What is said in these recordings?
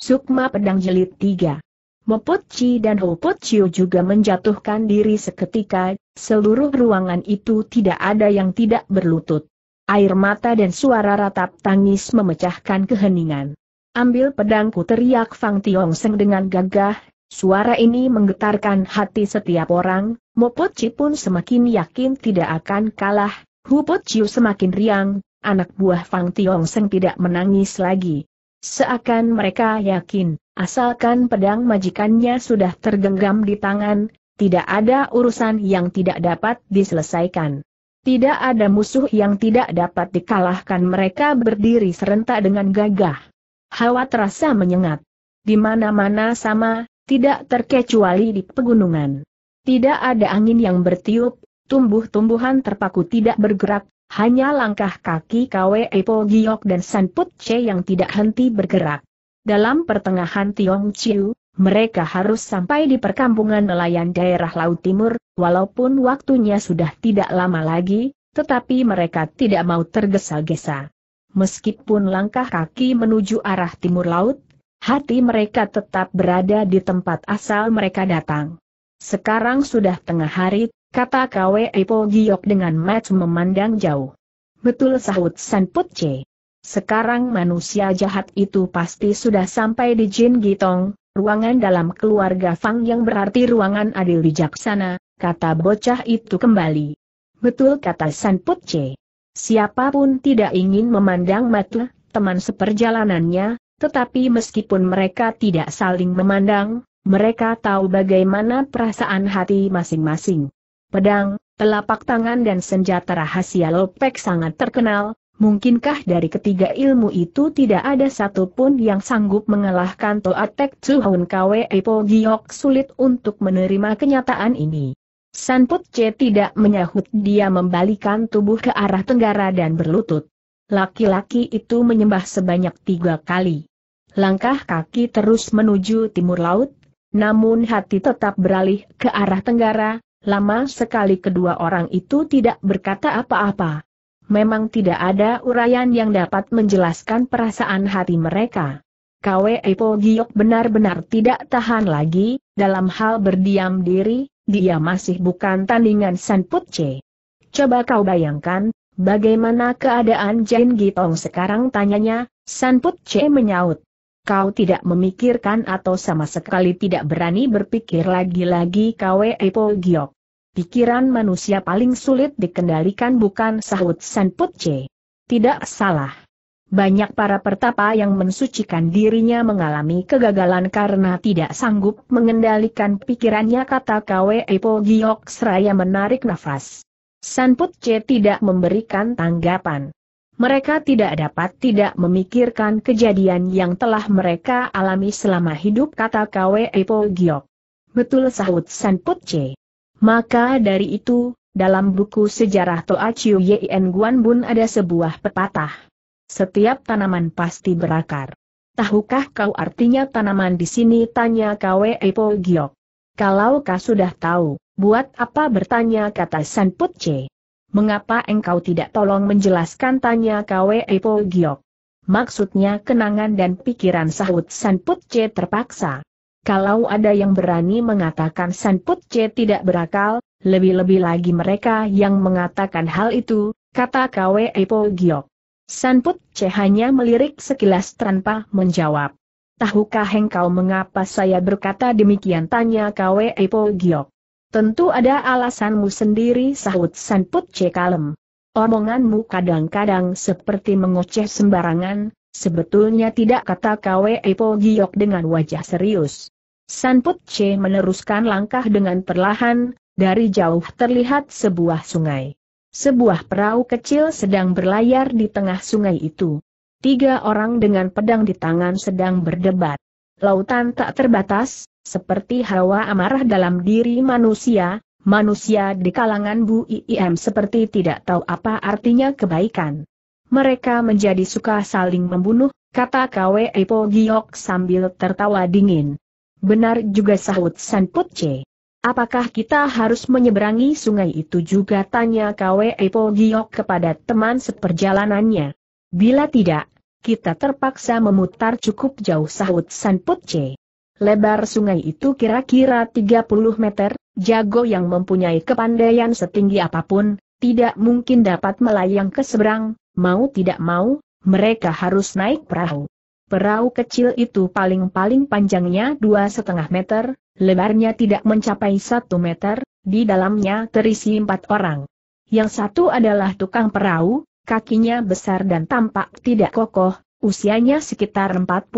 Sukma Pedang Jelit 3. Chi dan Chiu juga menjatuhkan diri seketika, seluruh ruangan itu tidak ada yang tidak berlutut. Air mata dan suara ratap tangis memecahkan keheningan. Ambil pedangku teriak Fang Seng dengan gagah, suara ini menggetarkan hati setiap orang, Chi pun semakin yakin tidak akan kalah, Chiu semakin riang, anak buah Fang Seng tidak menangis lagi. Seakan mereka yakin, asalkan pedang majikannya sudah tergenggam di tangan, tidak ada urusan yang tidak dapat diselesaikan. Tidak ada musuh yang tidak dapat dikalahkan mereka berdiri serentak dengan gagah. Hawa terasa menyengat. Di mana-mana sama, tidak terkecuali di pegunungan. Tidak ada angin yang bertiup, tumbuh-tumbuhan terpaku tidak bergerak, hanya langkah kaki Kwe Epo Giok dan San Put Che yang tidak henti bergerak. Dalam pertengahan Tiong Chiu, mereka harus sampai di perkampungan nelayan daerah Laut Timur, walaupun waktunya sudah tidak lama lagi, tetapi mereka tidak mau tergesa-gesa. Meskipun langkah kaki menuju arah timur laut, hati mereka tetap berada di tempat asal mereka datang. Sekarang sudah tengah hari, Kata Kwe Po Giok dengan mat memandang jauh. Betul sahut San Put C. Sekarang manusia jahat itu pasti sudah sampai di Jin Gitong, ruangan dalam keluarga Fang yang berarti ruangan adil bijaksana, kata bocah itu kembali. Betul kata San Put C. Siapapun tidak ingin memandang mata teman seperjalanannya, tetapi meskipun mereka tidak saling memandang, mereka tahu bagaimana perasaan hati masing-masing. Pedang, telapak tangan dan senjata rahasia Lopek sangat terkenal, mungkinkah dari ketiga ilmu itu tidak ada satupun yang sanggup mengalahkan Toatek Tsuhun Kwe Epo Giok sulit untuk menerima kenyataan ini. Put C tidak menyahut dia membalikan tubuh ke arah tenggara dan berlutut. Laki-laki itu menyembah sebanyak tiga kali. Langkah kaki terus menuju timur laut, namun hati tetap beralih ke arah tenggara, Lama sekali kedua orang itu tidak berkata apa-apa. Memang tidak ada uraian yang dapat menjelaskan perasaan hati mereka. Kwe Po Giok benar-benar tidak tahan lagi, dalam hal berdiam diri, dia masih bukan tandingan San Put Coba kau bayangkan, bagaimana keadaan Jane Gitong sekarang tanyanya, San Put menyaut kau tidak memikirkan atau sama sekali tidak berani berpikir lagi-lagi kau Epo Giok. Pikiran manusia paling sulit dikendalikan bukan sahut San Putce. Tidak salah. Banyak para pertapa yang mensucikan dirinya mengalami kegagalan karena tidak sanggup mengendalikan pikirannya kata Kwe Epo Giok seraya menarik nafas. San Putce tidak memberikan tanggapan mereka tidak dapat tidak memikirkan kejadian yang telah mereka alami selama hidup kata Kwe Po Giok. Betul sahut San Put Maka dari itu, dalam buku sejarah Toa Chiu Yen Guan Bun ada sebuah pepatah. Setiap tanaman pasti berakar. Tahukah kau artinya tanaman di sini tanya Kwe Po Giok. Kalau kau sudah tahu, buat apa bertanya kata San Put Mengapa engkau tidak tolong menjelaskan tanya Kwe Po Giok? Maksudnya kenangan dan pikiran sahut Sanput C terpaksa. Kalau ada yang berani mengatakan Sanput C tidak berakal, lebih-lebih lagi mereka yang mengatakan hal itu, kata Kwe Po Giok. Sanput C hanya melirik sekilas tanpa menjawab. Tahukah engkau mengapa saya berkata demikian tanya Kwe Po Giok? Tentu ada alasanmu sendiri sahut Sanput C. Kalem. Omonganmu kadang-kadang seperti mengoceh sembarangan, sebetulnya tidak kata KW Epo Giok dengan wajah serius. Sanput C. meneruskan langkah dengan perlahan, dari jauh terlihat sebuah sungai. Sebuah perahu kecil sedang berlayar di tengah sungai itu. Tiga orang dengan pedang di tangan sedang berdebat. Lautan tak terbatas, seperti hawa amarah dalam diri manusia, manusia di kalangan Bu IIM seperti tidak tahu apa artinya kebaikan. Mereka menjadi suka saling membunuh, kata Kwe Epo Giok sambil tertawa dingin. Benar juga sahut Sanput C. Apakah kita harus menyeberangi sungai itu juga tanya Kwe Epo Giok kepada teman seperjalanannya. Bila tidak, kita terpaksa memutar cukup jauh sahut Sanput C. Lebar sungai itu kira-kira 30 meter, jago yang mempunyai kepandaian setinggi apapun, tidak mungkin dapat melayang ke seberang, mau tidak mau, mereka harus naik perahu. Perahu kecil itu paling-paling panjangnya dua setengah meter, lebarnya tidak mencapai satu meter, di dalamnya terisi empat orang. Yang satu adalah tukang perahu, kakinya besar dan tampak tidak kokoh, usianya sekitar 45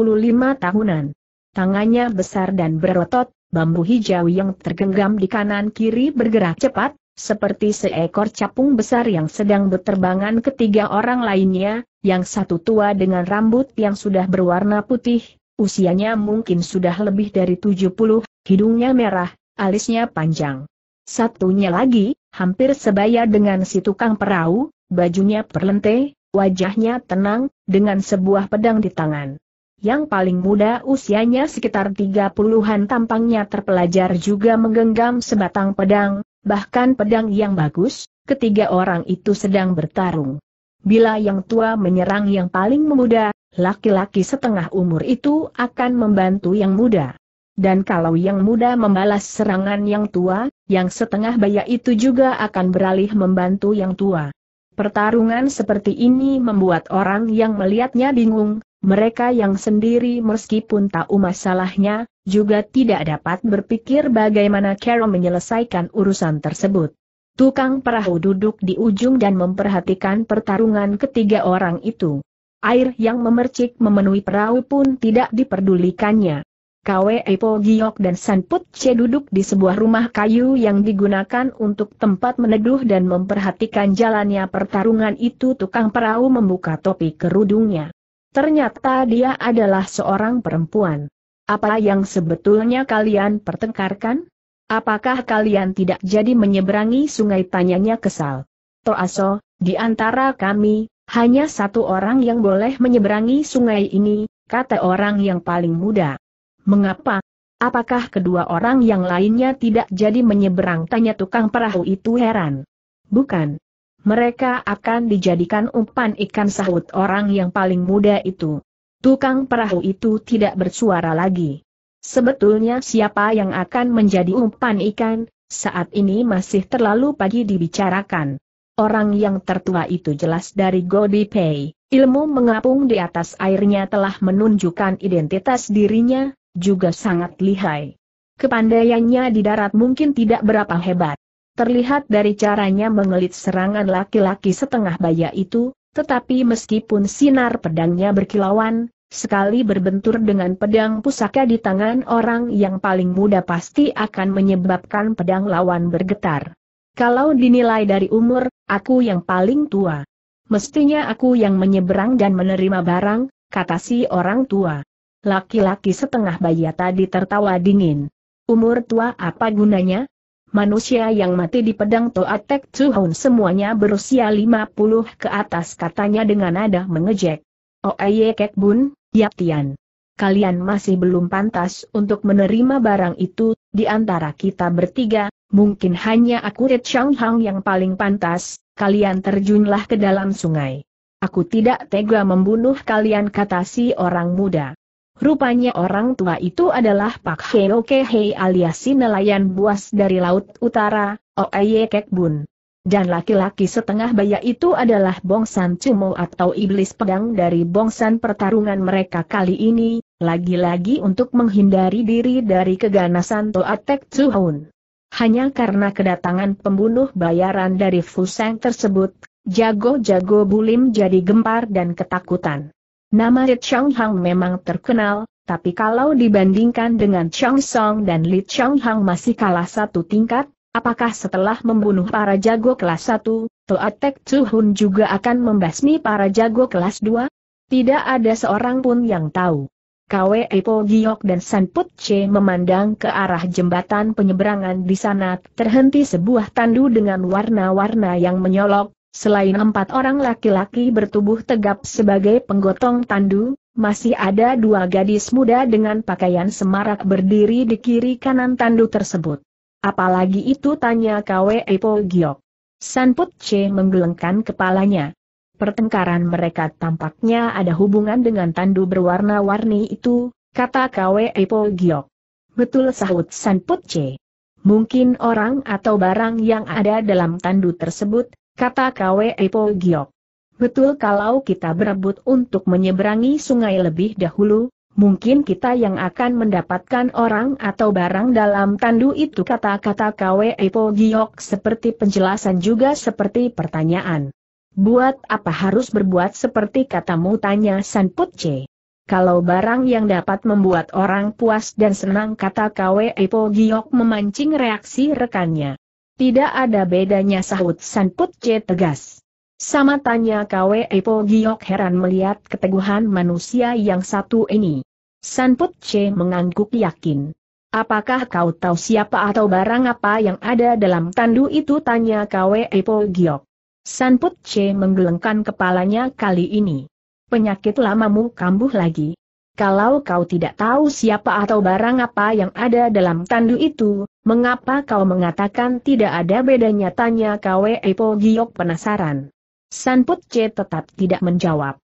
tahunan tangannya besar dan berotot, bambu hijau yang tergenggam di kanan-kiri bergerak cepat, seperti seekor capung besar yang sedang berterbangan ketiga orang lainnya, yang satu tua dengan rambut yang sudah berwarna putih, usianya mungkin sudah lebih dari 70, hidungnya merah, alisnya panjang. Satunya lagi, hampir sebaya dengan si tukang perahu, bajunya perlente, wajahnya tenang, dengan sebuah pedang di tangan yang paling muda usianya sekitar 30-an tampangnya terpelajar juga menggenggam sebatang pedang, bahkan pedang yang bagus, ketiga orang itu sedang bertarung. Bila yang tua menyerang yang paling muda, laki-laki setengah umur itu akan membantu yang muda. Dan kalau yang muda membalas serangan yang tua, yang setengah baya itu juga akan beralih membantu yang tua. Pertarungan seperti ini membuat orang yang melihatnya bingung, mereka yang sendiri meskipun tahu masalahnya, juga tidak dapat berpikir bagaimana Carol menyelesaikan urusan tersebut. Tukang perahu duduk di ujung dan memperhatikan pertarungan ketiga orang itu. Air yang memercik memenuhi perahu pun tidak diperdulikannya. Kwe Epo Giok dan Put C duduk di sebuah rumah kayu yang digunakan untuk tempat meneduh dan memperhatikan jalannya pertarungan itu tukang perahu membuka topi kerudungnya. Ternyata dia adalah seorang perempuan. Apa yang sebetulnya kalian pertengkarkan? Apakah kalian tidak jadi menyeberangi sungai tanyanya kesal? Toaso, di antara kami, hanya satu orang yang boleh menyeberangi sungai ini, kata orang yang paling muda. Mengapa? Apakah kedua orang yang lainnya tidak jadi menyeberang? Tanya tukang perahu itu heran. Bukan, mereka akan dijadikan umpan ikan sahut orang yang paling muda itu. Tukang perahu itu tidak bersuara lagi. Sebetulnya siapa yang akan menjadi umpan ikan, saat ini masih terlalu pagi dibicarakan. Orang yang tertua itu jelas dari Godi Pei, ilmu mengapung di atas airnya telah menunjukkan identitas dirinya, juga sangat lihai. Kepandaiannya di darat mungkin tidak berapa hebat Terlihat dari caranya mengelit serangan laki-laki setengah baya itu, tetapi meskipun sinar pedangnya berkilauan, sekali berbentur dengan pedang pusaka di tangan orang yang paling muda pasti akan menyebabkan pedang lawan bergetar. Kalau dinilai dari umur, aku yang paling tua. Mestinya aku yang menyeberang dan menerima barang, kata si orang tua. Laki-laki setengah baya tadi tertawa dingin. Umur tua apa gunanya? Manusia yang mati di pedang Toatek Tuhun semuanya berusia lima puluh ke atas katanya dengan nada mengejek. Oeye oh, eh, Kek Bun, Yap Tian. Kalian masih belum pantas untuk menerima barang itu, di antara kita bertiga, mungkin hanya aku Red Shang Hang yang paling pantas, kalian terjunlah ke dalam sungai. Aku tidak tega membunuh kalian kata si orang muda. Rupanya orang tua itu adalah Pak Heo Kehei alias nelayan buas dari Laut Utara, Oeye Bun. Dan laki-laki setengah baya itu adalah Bongsan Cumo atau Iblis Pedang dari Bongsan pertarungan mereka kali ini, lagi-lagi untuk menghindari diri dari keganasan Toatek Cuhun. Hanya karena kedatangan pembunuh bayaran dari Fuseng tersebut, jago-jago Bulim jadi gempar dan ketakutan. Nama Li Chang Hang memang terkenal, tapi kalau dibandingkan dengan Chang Song dan Li Chang Hang masih kalah satu tingkat, apakah setelah membunuh para jago kelas 1, Chu-hun juga akan membasmi para jago kelas 2? Tidak ada seorang pun yang tahu. Kwe Epo Giok dan Sanput Che memandang ke arah jembatan penyeberangan di sana terhenti sebuah tandu dengan warna-warna yang menyolok, Selain empat orang laki-laki bertubuh tegap sebagai penggotong tandu, masih ada dua gadis muda dengan pakaian semarak berdiri di kiri kanan tandu tersebut. Apalagi itu tanya Kwe Epo Giok. Sanput Che menggelengkan kepalanya. Pertengkaran mereka tampaknya ada hubungan dengan tandu berwarna-warni itu, kata Kwe Epo Giok. Betul sahut Sanput Che. Mungkin orang atau barang yang ada dalam tandu tersebut, kata Kwe Po Giok. Betul kalau kita berebut untuk menyeberangi sungai lebih dahulu, mungkin kita yang akan mendapatkan orang atau barang dalam tandu itu kata-kata Kwe Po Giok seperti penjelasan juga seperti pertanyaan. Buat apa harus berbuat seperti katamu tanya San Putce? Kalau barang yang dapat membuat orang puas dan senang kata Kwe Po Giok memancing reaksi rekannya. Tidak ada bedanya sahut Sanput C tegas. Sama tanya Kwe Epo Giok heran melihat keteguhan manusia yang satu ini. Sanput C mengangguk yakin. Apakah kau tahu siapa atau barang apa yang ada dalam tandu itu tanya Kwe Epo Giok. Sanput C menggelengkan kepalanya kali ini. Penyakit lamamu kambuh lagi. Kalau kau tidak tahu siapa atau barang apa yang ada dalam tandu itu, mengapa kau mengatakan tidak ada bedanya? Tanya Kwe Epo Giok penasaran. Sanput C tetap tidak menjawab.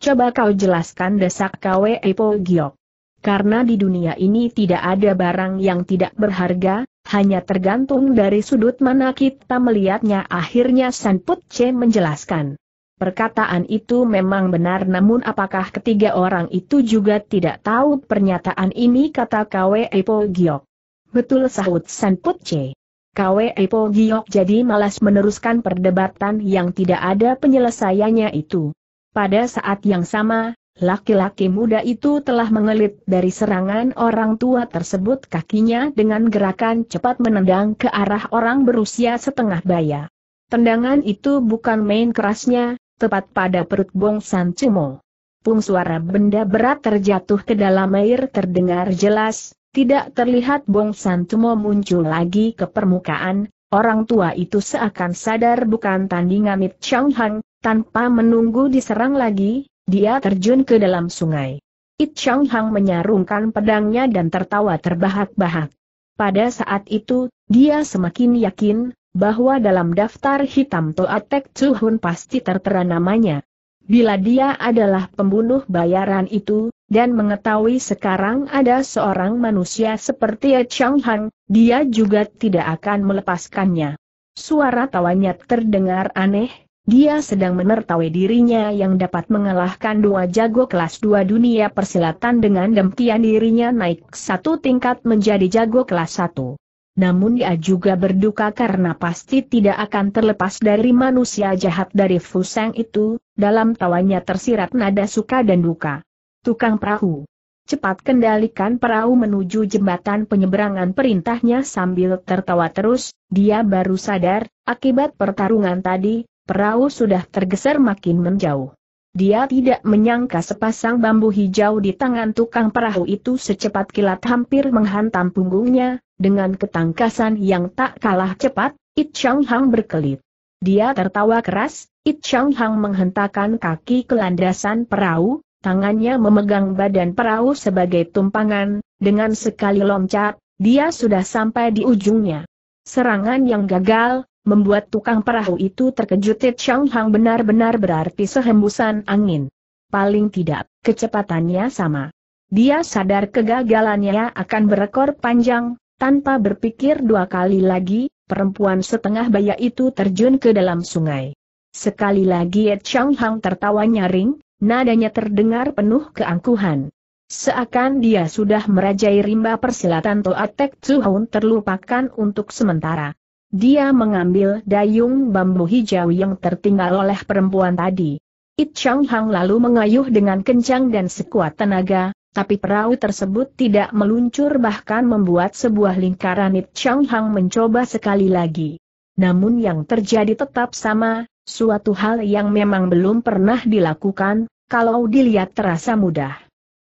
Coba kau jelaskan desak Kwe Epo Giok. Karena di dunia ini tidak ada barang yang tidak berharga, hanya tergantung dari sudut mana kita melihatnya akhirnya Sanput C menjelaskan. Perkataan itu memang benar namun apakah ketiga orang itu juga tidak tahu pernyataan ini kata Kwe Po Giok. Betul sahut San Put Kwe Po Giok jadi malas meneruskan perdebatan yang tidak ada penyelesaiannya itu. Pada saat yang sama, laki-laki muda itu telah mengelit dari serangan orang tua tersebut kakinya dengan gerakan cepat menendang ke arah orang berusia setengah baya. Tendangan itu bukan main kerasnya, tepat pada perut Bong San cumo, Pung suara benda berat terjatuh ke dalam air terdengar jelas, tidak terlihat Bong San cumo muncul lagi ke permukaan, orang tua itu seakan sadar bukan tandingan Mit Chang Hang, tanpa menunggu diserang lagi, dia terjun ke dalam sungai. It Chang Hang menyarungkan pedangnya dan tertawa terbahak-bahak. Pada saat itu, dia semakin yakin, bahwa dalam daftar hitam Toatek Chuhun pasti tertera namanya. Bila dia adalah pembunuh bayaran itu, dan mengetahui sekarang ada seorang manusia seperti Chang Hang, dia juga tidak akan melepaskannya. Suara tawanya terdengar aneh, dia sedang menertawai dirinya yang dapat mengalahkan dua jago kelas dua dunia persilatan dengan demikian dirinya naik satu tingkat menjadi jago kelas satu namun ia juga berduka karena pasti tidak akan terlepas dari manusia jahat dari Fuseng itu, dalam tawanya tersirat nada suka dan duka. Tukang perahu. Cepat kendalikan perahu menuju jembatan penyeberangan perintahnya sambil tertawa terus, dia baru sadar, akibat pertarungan tadi, perahu sudah tergeser makin menjauh. Dia tidak menyangka sepasang bambu hijau di tangan tukang perahu itu secepat kilat hampir menghantam punggungnya, dengan ketangkasan yang tak kalah cepat, It Chang Hang berkelit. Dia tertawa keras, It Chang Hang menghentakkan kaki ke landasan perahu, tangannya memegang badan perahu sebagai tumpangan, dengan sekali loncat, dia sudah sampai di ujungnya. Serangan yang gagal, membuat tukang perahu itu terkejut It Chang Hang benar-benar berarti sehembusan angin. Paling tidak, kecepatannya sama. Dia sadar kegagalannya akan berekor panjang, tanpa berpikir dua kali lagi, perempuan setengah baya itu terjun ke dalam sungai. Sekali lagi Ye Chang Hang tertawa nyaring, nadanya terdengar penuh keangkuhan. Seakan dia sudah merajai rimba persilatan Toa Toatek Tsuhun terlupakan untuk sementara. Dia mengambil dayung bambu hijau yang tertinggal oleh perempuan tadi. It Chang Hang lalu mengayuh dengan kencang dan sekuat tenaga, tapi perahu tersebut tidak meluncur bahkan membuat sebuah lingkaran Nip Chang Hang mencoba sekali lagi. Namun yang terjadi tetap sama, suatu hal yang memang belum pernah dilakukan, kalau dilihat terasa mudah.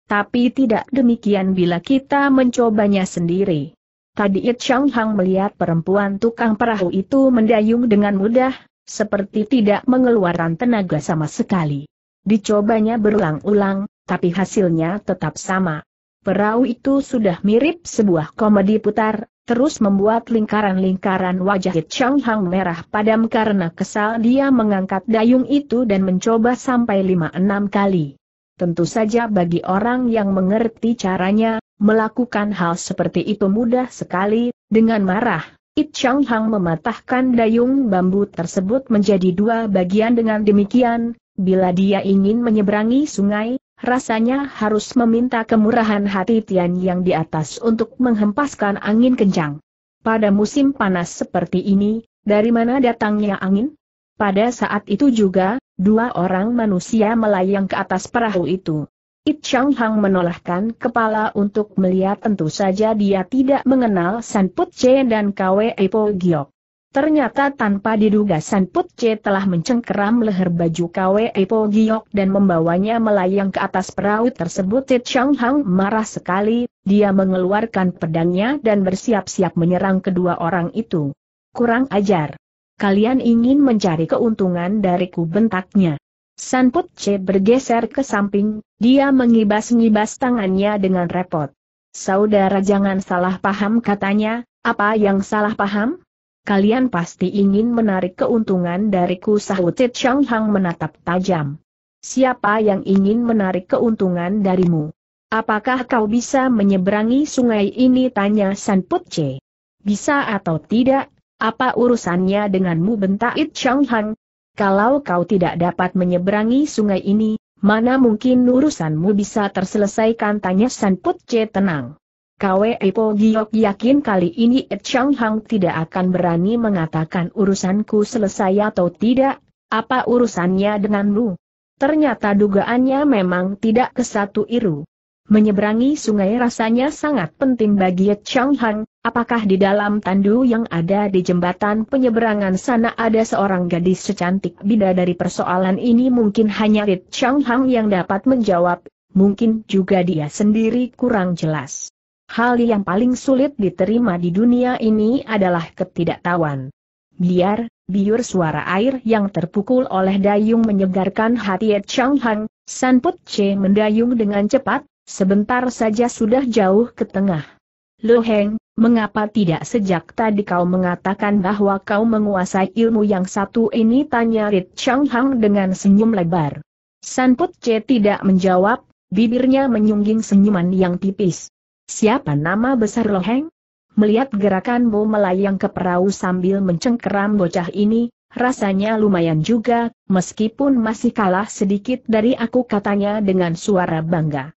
Tapi tidak demikian bila kita mencobanya sendiri. Tadi It Chang Hang melihat perempuan tukang perahu itu mendayung dengan mudah, seperti tidak mengeluarkan tenaga sama sekali. Dicobanya berulang-ulang, tapi hasilnya tetap sama. Perahu itu sudah mirip sebuah komedi putar, terus membuat lingkaran-lingkaran wajah Chang Hang merah padam karena kesal dia mengangkat dayung itu dan mencoba sampai lima enam kali. Tentu saja bagi orang yang mengerti caranya, melakukan hal seperti itu mudah sekali, dengan marah, It Chang Hang mematahkan dayung bambu tersebut menjadi dua bagian dengan demikian, bila dia ingin menyeberangi sungai, Rasanya harus meminta kemurahan hati Tian yang di atas untuk menghempaskan angin kencang. Pada musim panas seperti ini, dari mana datangnya angin? Pada saat itu juga, dua orang manusia melayang ke atas perahu itu. It Chang Hang menolakkan kepala untuk melihat tentu saja dia tidak mengenal San Put Chen dan Kwe Epo Giok. Ternyata tanpa diduga San Put C telah mencengkeram leher baju KW e Po Giok dan membawanya melayang ke atas perahu tersebut. Tit Chang Hang marah sekali, dia mengeluarkan pedangnya dan bersiap-siap menyerang kedua orang itu. Kurang ajar. Kalian ingin mencari keuntungan dariku bentaknya. San Put C bergeser ke samping, dia mengibas-ngibas tangannya dengan repot. Saudara jangan salah paham katanya, apa yang salah paham? kalian pasti ingin menarik keuntungan dariku sahut Chang Hang menatap tajam. Siapa yang ingin menarik keuntungan darimu? Apakah kau bisa menyeberangi sungai ini? Tanya San Put Bisa atau tidak, apa urusannya denganmu bentak It Chang Hang? Kalau kau tidak dapat menyeberangi sungai ini, mana mungkin urusanmu bisa terselesaikan tanya San Put tenang. Kwe Po Giok yakin kali ini Ed Chang Hang tidak akan berani mengatakan urusanku selesai atau tidak, apa urusannya denganmu? Ternyata dugaannya memang tidak kesatu iru. Menyeberangi sungai rasanya sangat penting bagi Ed Chang Hang, apakah di dalam tandu yang ada di jembatan penyeberangan sana ada seorang gadis secantik bida dari persoalan ini mungkin hanya Ed Chang Hang yang dapat menjawab, mungkin juga dia sendiri kurang jelas. Hal yang paling sulit diterima di dunia ini adalah ketidaktahuan. Biar, biur suara air yang terpukul oleh dayung menyegarkan hati Ed Chang Hang, San Put Che mendayung dengan cepat, sebentar saja sudah jauh ke tengah. Lu Heng, mengapa tidak sejak tadi kau mengatakan bahwa kau menguasai ilmu yang satu ini? Tanya Rit Chang Hang dengan senyum lebar. San Put Che tidak menjawab, bibirnya menyungging senyuman yang tipis. Siapa nama besar Loheng? Melihat gerakanmu melayang ke perahu sambil mencengkeram bocah ini, rasanya lumayan juga, meskipun masih kalah sedikit dari aku katanya dengan suara bangga.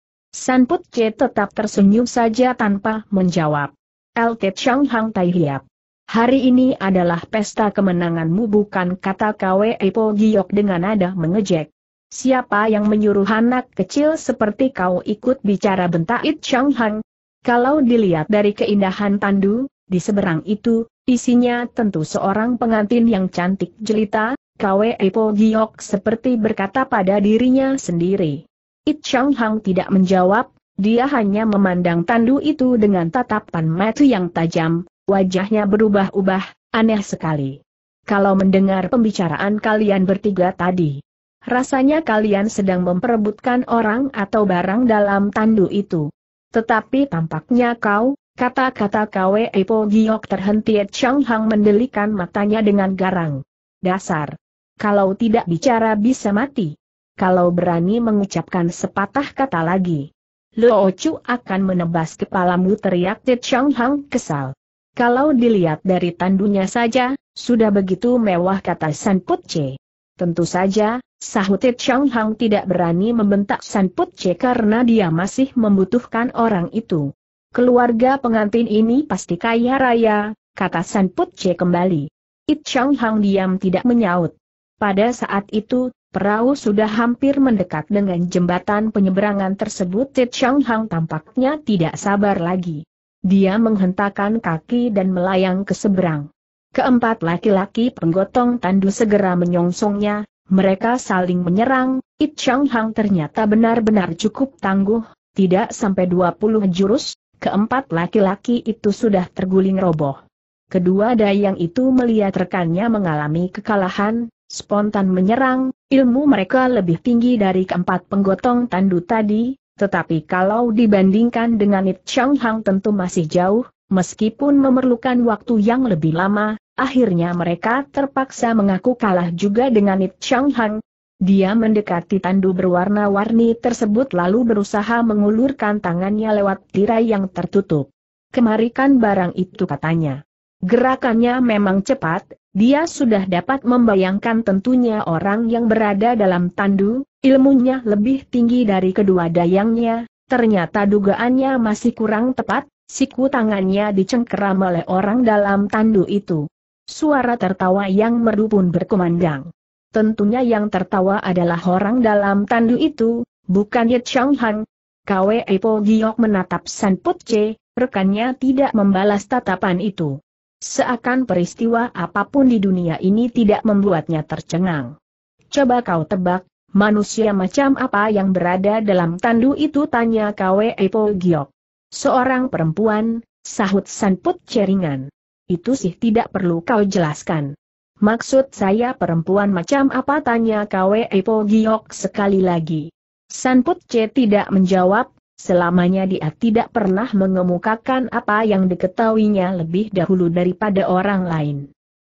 Put Che tetap tersenyum saja tanpa menjawab. LT Chang Hang Tai Hiap. Hari ini adalah pesta kemenanganmu bukan kata KW Epo Giok dengan nada mengejek. Siapa yang menyuruh anak kecil seperti kau ikut bicara bentak It Chang Hang, kalau dilihat dari keindahan tandu, di seberang itu, isinya tentu seorang pengantin yang cantik jelita, Kwe Epo Giok seperti berkata pada dirinya sendiri. It Chang Hang tidak menjawab, dia hanya memandang tandu itu dengan tatapan mata yang tajam, wajahnya berubah-ubah, aneh sekali. Kalau mendengar pembicaraan kalian bertiga tadi, rasanya kalian sedang memperebutkan orang atau barang dalam tandu itu. Tetapi tampaknya kau, kata-kata Kwe Epo Giok terhenti Chang Hang mendelikan matanya dengan garang. Dasar. Kalau tidak bicara bisa mati. Kalau berani mengucapkan sepatah kata lagi. Luo Chu akan menebas kepalamu teriak Chang Hang kesal. Kalau dilihat dari tandunya saja, sudah begitu mewah kata San Che. Tentu saja, sahutit Chang Hang tidak berani membentak San Put Che karena dia masih membutuhkan orang itu. Keluarga pengantin ini pasti kaya raya, kata San Put Che kembali. It Chang Hang diam tidak menyaut. Pada saat itu, perahu sudah hampir mendekat dengan jembatan penyeberangan tersebut It Chang Hang tampaknya tidak sabar lagi. Dia menghentakkan kaki dan melayang ke seberang. Keempat laki-laki penggotong tandu segera menyongsongnya, mereka saling menyerang, It Chang Hang ternyata benar-benar cukup tangguh, tidak sampai 20 jurus, keempat laki-laki itu sudah terguling roboh. Kedua dayang itu melihat rekannya mengalami kekalahan, spontan menyerang, ilmu mereka lebih tinggi dari keempat penggotong tandu tadi, tetapi kalau dibandingkan dengan It Chang Hang tentu masih jauh, Meskipun memerlukan waktu yang lebih lama, akhirnya mereka terpaksa mengaku kalah juga dengan It Chang Hang. Dia mendekati tandu berwarna-warni tersebut lalu berusaha mengulurkan tangannya lewat tirai yang tertutup. Kemarikan barang itu katanya. Gerakannya memang cepat, dia sudah dapat membayangkan tentunya orang yang berada dalam tandu, ilmunya lebih tinggi dari kedua dayangnya, ternyata dugaannya masih kurang tepat, siku tangannya dicengkeram oleh orang dalam tandu itu. Suara tertawa yang merdu pun berkumandang. Tentunya yang tertawa adalah orang dalam tandu itu, bukan Ye Chang Han. Kwe Po Giok menatap San Put Che, rekannya tidak membalas tatapan itu. Seakan peristiwa apapun di dunia ini tidak membuatnya tercengang. Coba kau tebak, manusia macam apa yang berada dalam tandu itu tanya Kwe Po Giok. Seorang perempuan, sahut Sanput ceringan. Itu sih tidak perlu kau jelaskan. Maksud saya perempuan macam apa tanya Kwe Epo Giok sekali lagi. Sanput C tidak menjawab, selamanya dia tidak pernah mengemukakan apa yang diketahuinya lebih dahulu daripada orang lain.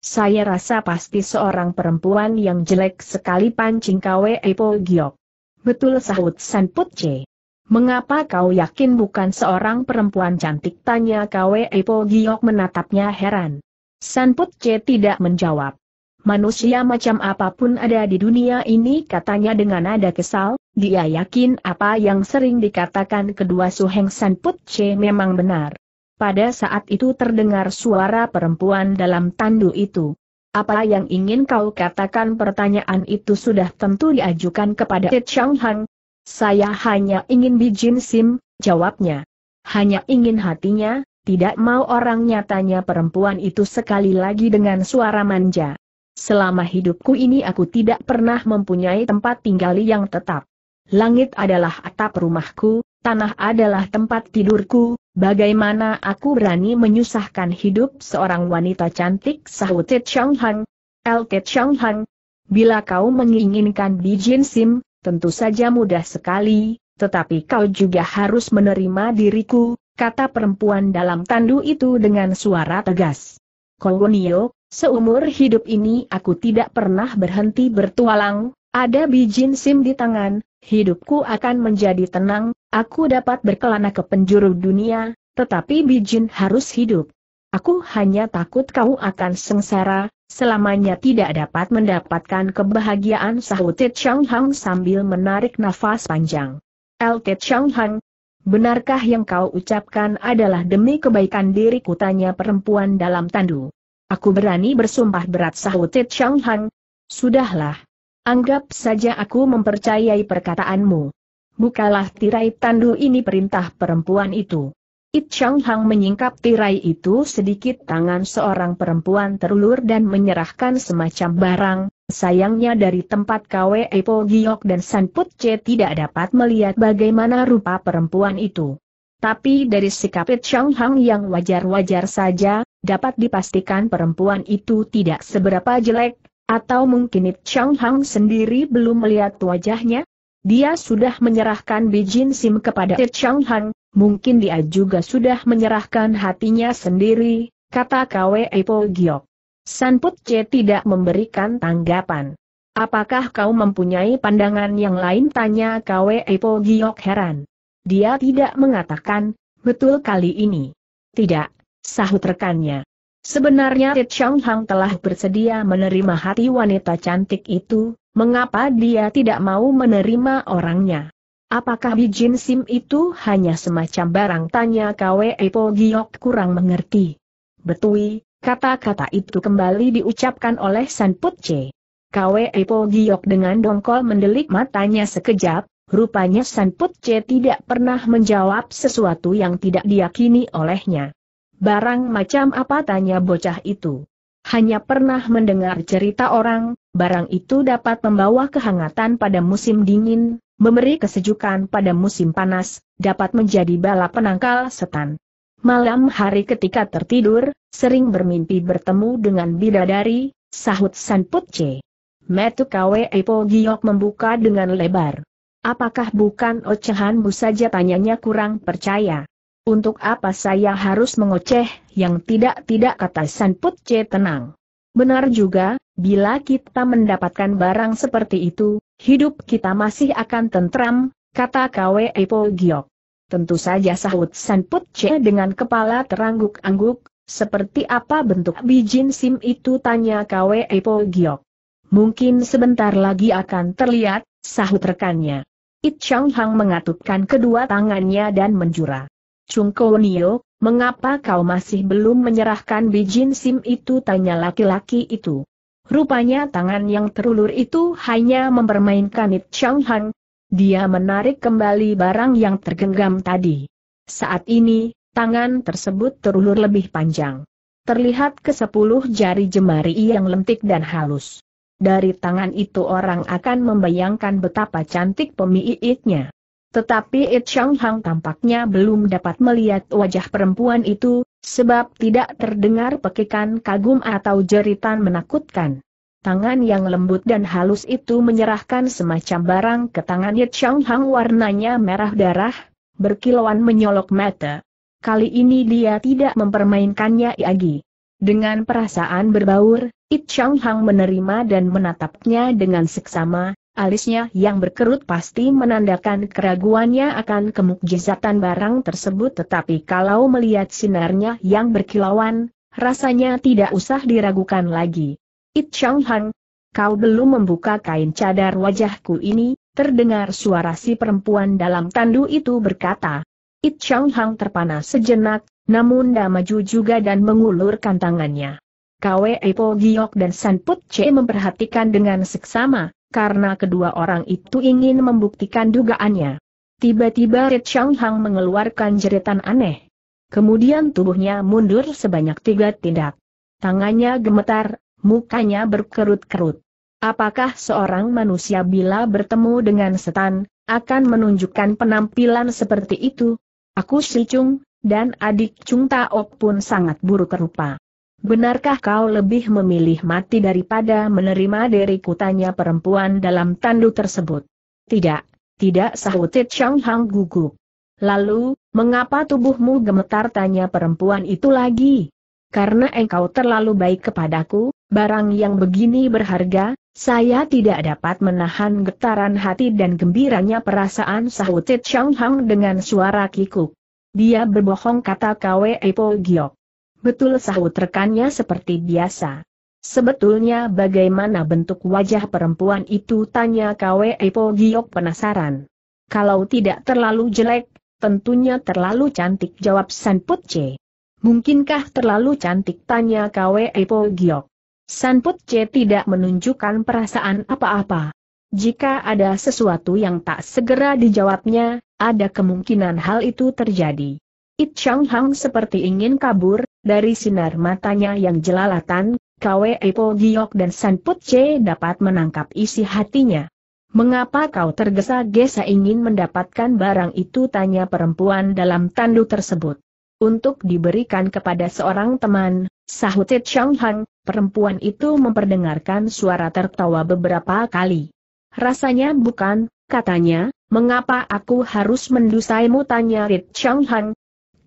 Saya rasa pasti seorang perempuan yang jelek sekali pancing Kwe Epo Giok. Betul sahut Sanput C. Mengapa kau yakin bukan seorang perempuan cantik? Tanya Kwe Po Giok menatapnya heran. Sanput Che tidak menjawab. Manusia macam apapun ada di dunia ini katanya dengan nada kesal, dia yakin apa yang sering dikatakan kedua Suheng Sanput Che memang benar. Pada saat itu terdengar suara perempuan dalam tandu itu. Apa yang ingin kau katakan pertanyaan itu sudah tentu diajukan kepada Chang Hang, saya hanya ingin bijin sim, jawabnya. Hanya ingin hatinya, tidak mau orang nyatanya perempuan itu sekali lagi dengan suara manja. Selama hidupku ini aku tidak pernah mempunyai tempat tinggal yang tetap. Langit adalah atap rumahku, tanah adalah tempat tidurku, bagaimana aku berani menyusahkan hidup seorang wanita cantik sahut Chong Shanghang. El Tit Shanghang, bila kau menginginkan bijin sim, tentu saja mudah sekali, tetapi kau juga harus menerima diriku, kata perempuan dalam tandu itu dengan suara tegas. "Kolonio, seumur hidup ini aku tidak pernah berhenti bertualang, ada bijin sim di tangan, hidupku akan menjadi tenang, aku dapat berkelana ke penjuru dunia, tetapi bijin harus hidup. Aku hanya takut kau akan sengsara, selamanya tidak dapat mendapatkan kebahagiaan sahut Chang Hang sambil menarik nafas panjang. El Chang Hang, benarkah yang kau ucapkan adalah demi kebaikan diriku tanya perempuan dalam tandu. Aku berani bersumpah berat sahut Chang Hang. Sudahlah. Anggap saja aku mempercayai perkataanmu. Bukalah tirai tandu ini perintah perempuan itu. It Chang Hang menyingkap tirai itu sedikit tangan seorang perempuan terulur dan menyerahkan semacam barang, sayangnya dari tempat KW Epo Giok dan San Put C tidak dapat melihat bagaimana rupa perempuan itu. Tapi dari sikap It Chang Hang yang wajar-wajar saja, dapat dipastikan perempuan itu tidak seberapa jelek, atau mungkin It Chang Hang sendiri belum melihat wajahnya, dia sudah menyerahkan Bijin Sim kepada Chang Hang, mungkin dia juga sudah menyerahkan hatinya sendiri, kata Kwe Epo Giok. Sanput Che tidak memberikan tanggapan. Apakah kau mempunyai pandangan yang lain tanya Kwe Epo Giok heran. Dia tidak mengatakan, betul kali ini. Tidak, sahut rekannya. Sebenarnya Rit Chang Hang telah bersedia menerima hati wanita cantik itu, mengapa dia tidak mau menerima orangnya? Apakah Bijin Sim itu hanya semacam barang tanya Kwe Po Giok kurang mengerti? Betui, kata-kata itu kembali diucapkan oleh San Put Che. Kwe Po Giok dengan dongkol mendelik matanya sekejap, rupanya San Put Che tidak pernah menjawab sesuatu yang tidak diyakini olehnya. Barang macam apa tanya bocah itu? Hanya pernah mendengar cerita orang, barang itu dapat membawa kehangatan pada musim dingin, memberi kesejukan pada musim panas, dapat menjadi bala penangkal setan. Malam hari ketika tertidur, sering bermimpi bertemu dengan bidadari, sahut San Putce. Metu Kwe Epo Giok membuka dengan lebar. Apakah bukan ocehanmu saja tanyanya kurang percaya? Untuk apa saya harus mengoceh, yang tidak-tidak kata Sanputce C tenang. Benar juga, bila kita mendapatkan barang seperti itu, hidup kita masih akan tentram, kata Kwe Epo Giok. Tentu saja sahut Sanputce C dengan kepala terangguk-angguk, seperti apa bentuk bijin sim itu tanya Kwe Epo Giok. Mungkin sebentar lagi akan terlihat, sahut rekannya. It Chang Hang mengatupkan kedua tangannya dan menjurah. Chung Nio, mengapa kau masih belum menyerahkan bijin sim itu tanya laki-laki itu. Rupanya tangan yang terulur itu hanya mempermainkan It Chang Han. Dia menarik kembali barang yang tergenggam tadi. Saat ini, tangan tersebut terulur lebih panjang. Terlihat ke sepuluh jari jemari yang lentik dan halus. Dari tangan itu orang akan membayangkan betapa cantik pemiliknya. Tetapi It Chang Hang tampaknya belum dapat melihat wajah perempuan itu, sebab tidak terdengar pekikan kagum atau jeritan menakutkan. Tangan yang lembut dan halus itu menyerahkan semacam barang ke tangan Ye Chang Hang warnanya merah darah, berkilauan menyolok mata. Kali ini dia tidak mempermainkannya lagi. Dengan perasaan berbaur, It Chang Hang menerima dan menatapnya dengan seksama, Alisnya yang berkerut pasti menandakan keraguannya akan kemukjizatan barang tersebut tetapi kalau melihat sinarnya yang berkilauan, rasanya tidak usah diragukan lagi. It Chang Hang, kau belum membuka kain cadar wajahku ini, terdengar suara si perempuan dalam tandu itu berkata. It Chang Hang terpana sejenak, namun dia maju juga dan mengulurkan tangannya. Kwe Epo Giok dan San Put Che memperhatikan dengan seksama, karena kedua orang itu ingin membuktikan dugaannya. Tiba-tiba Red Chang Hang mengeluarkan jeritan aneh. Kemudian tubuhnya mundur sebanyak tiga tindak. Tangannya gemetar, mukanya berkerut-kerut. Apakah seorang manusia bila bertemu dengan setan, akan menunjukkan penampilan seperti itu? Aku Si Chung, dan adik Chung Taok pun sangat buruk rupa. Benarkah kau lebih memilih mati daripada menerima diriku tanya perempuan dalam tandu tersebut? Tidak, tidak sahut Chang Hang gugup. Lalu, mengapa tubuhmu gemetar tanya perempuan itu lagi? Karena engkau terlalu baik kepadaku, barang yang begini berharga, saya tidak dapat menahan getaran hati dan gembiranya perasaan sahut Chang Hang dengan suara kikuk. Dia berbohong kata Kwe Epo Giok. Betul sahut rekannya seperti biasa. Sebetulnya bagaimana bentuk wajah perempuan itu tanya Kwe Epo Giok penasaran. Kalau tidak terlalu jelek, tentunya terlalu cantik jawab San Put C. Mungkinkah terlalu cantik tanya Kwe Epo Giok. San Put C tidak menunjukkan perasaan apa-apa. Jika ada sesuatu yang tak segera dijawabnya, ada kemungkinan hal itu terjadi. It Chang Hang seperti ingin kabur, dari sinar matanya yang jelalatan, Kwe Epo Giok dan San Put Che dapat menangkap isi hatinya. Mengapa kau tergesa-gesa ingin mendapatkan barang itu tanya perempuan dalam tandu tersebut. Untuk diberikan kepada seorang teman, sahut It Chang Hang, perempuan itu memperdengarkan suara tertawa beberapa kali. Rasanya bukan, katanya, mengapa aku harus mendusaimu tanya It Chang Hang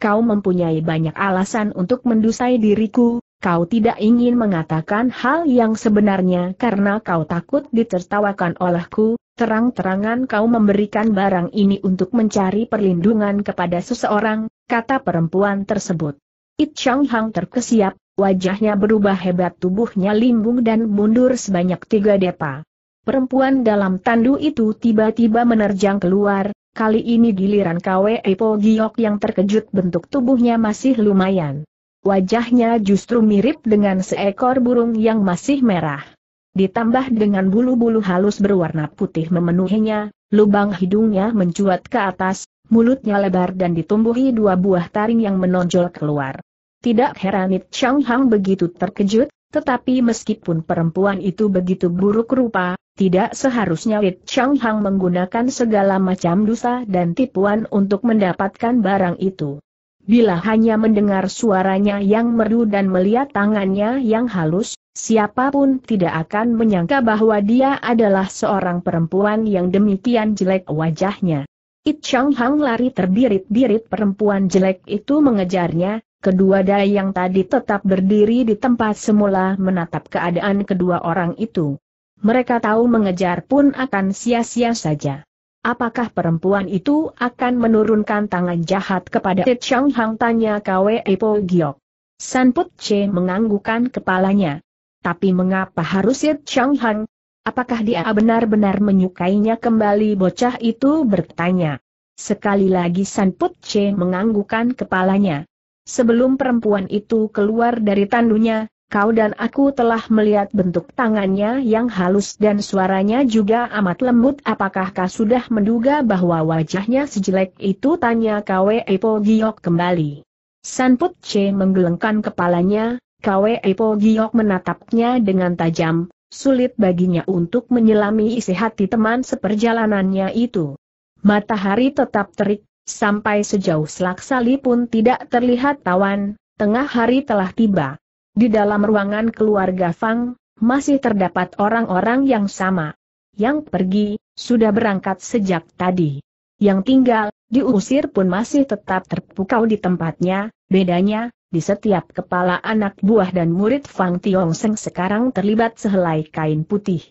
kau mempunyai banyak alasan untuk mendusai diriku, kau tidak ingin mengatakan hal yang sebenarnya karena kau takut ditertawakan olehku, terang-terangan kau memberikan barang ini untuk mencari perlindungan kepada seseorang, kata perempuan tersebut. It Chang Hang terkesiap, wajahnya berubah hebat tubuhnya limbung dan mundur sebanyak tiga depa. Perempuan dalam tandu itu tiba-tiba menerjang keluar, Kali ini giliran KWE Giok yang terkejut bentuk tubuhnya masih lumayan. Wajahnya justru mirip dengan seekor burung yang masih merah. Ditambah dengan bulu-bulu halus berwarna putih memenuhinya, lubang hidungnya mencuat ke atas, mulutnya lebar dan ditumbuhi dua buah taring yang menonjol keluar. Tidak heran It Chang Hang begitu terkejut, tetapi meskipun perempuan itu begitu buruk rupa, tidak seharusnya Wit Chang Hang menggunakan segala macam dosa dan tipuan untuk mendapatkan barang itu. Bila hanya mendengar suaranya yang merdu dan melihat tangannya yang halus, siapapun tidak akan menyangka bahwa dia adalah seorang perempuan yang demikian jelek wajahnya. It Chang Hang lari terbirit-birit perempuan jelek itu mengejarnya, kedua daya yang tadi tetap berdiri di tempat semula menatap keadaan kedua orang itu mereka tahu mengejar pun akan sia-sia saja. Apakah perempuan itu akan menurunkan tangan jahat kepada Tit Chang Hang tanya Kwe Po Giok. San Put Che menganggukan kepalanya. Tapi mengapa harus Tit Chang Hang? Apakah dia benar-benar menyukainya kembali bocah itu bertanya. Sekali lagi San Put Che menganggukan kepalanya. Sebelum perempuan itu keluar dari tandunya, Kau dan aku telah melihat bentuk tangannya yang halus dan suaranya juga amat lembut. Apakah kau sudah menduga bahwa wajahnya sejelek itu? Tanya Kwe Epo Giok kembali. Sanput Che menggelengkan kepalanya, Kwe Epo Giok menatapnya dengan tajam, sulit baginya untuk menyelami isi hati teman seperjalanannya itu. Matahari tetap terik, sampai sejauh selak sali pun tidak terlihat tawan, tengah hari telah tiba. Di dalam ruangan keluarga Fang, masih terdapat orang-orang yang sama. Yang pergi, sudah berangkat sejak tadi. Yang tinggal, diusir pun masih tetap terpukau di tempatnya, bedanya, di setiap kepala anak buah dan murid Fang Tiong Seng sekarang terlibat sehelai kain putih.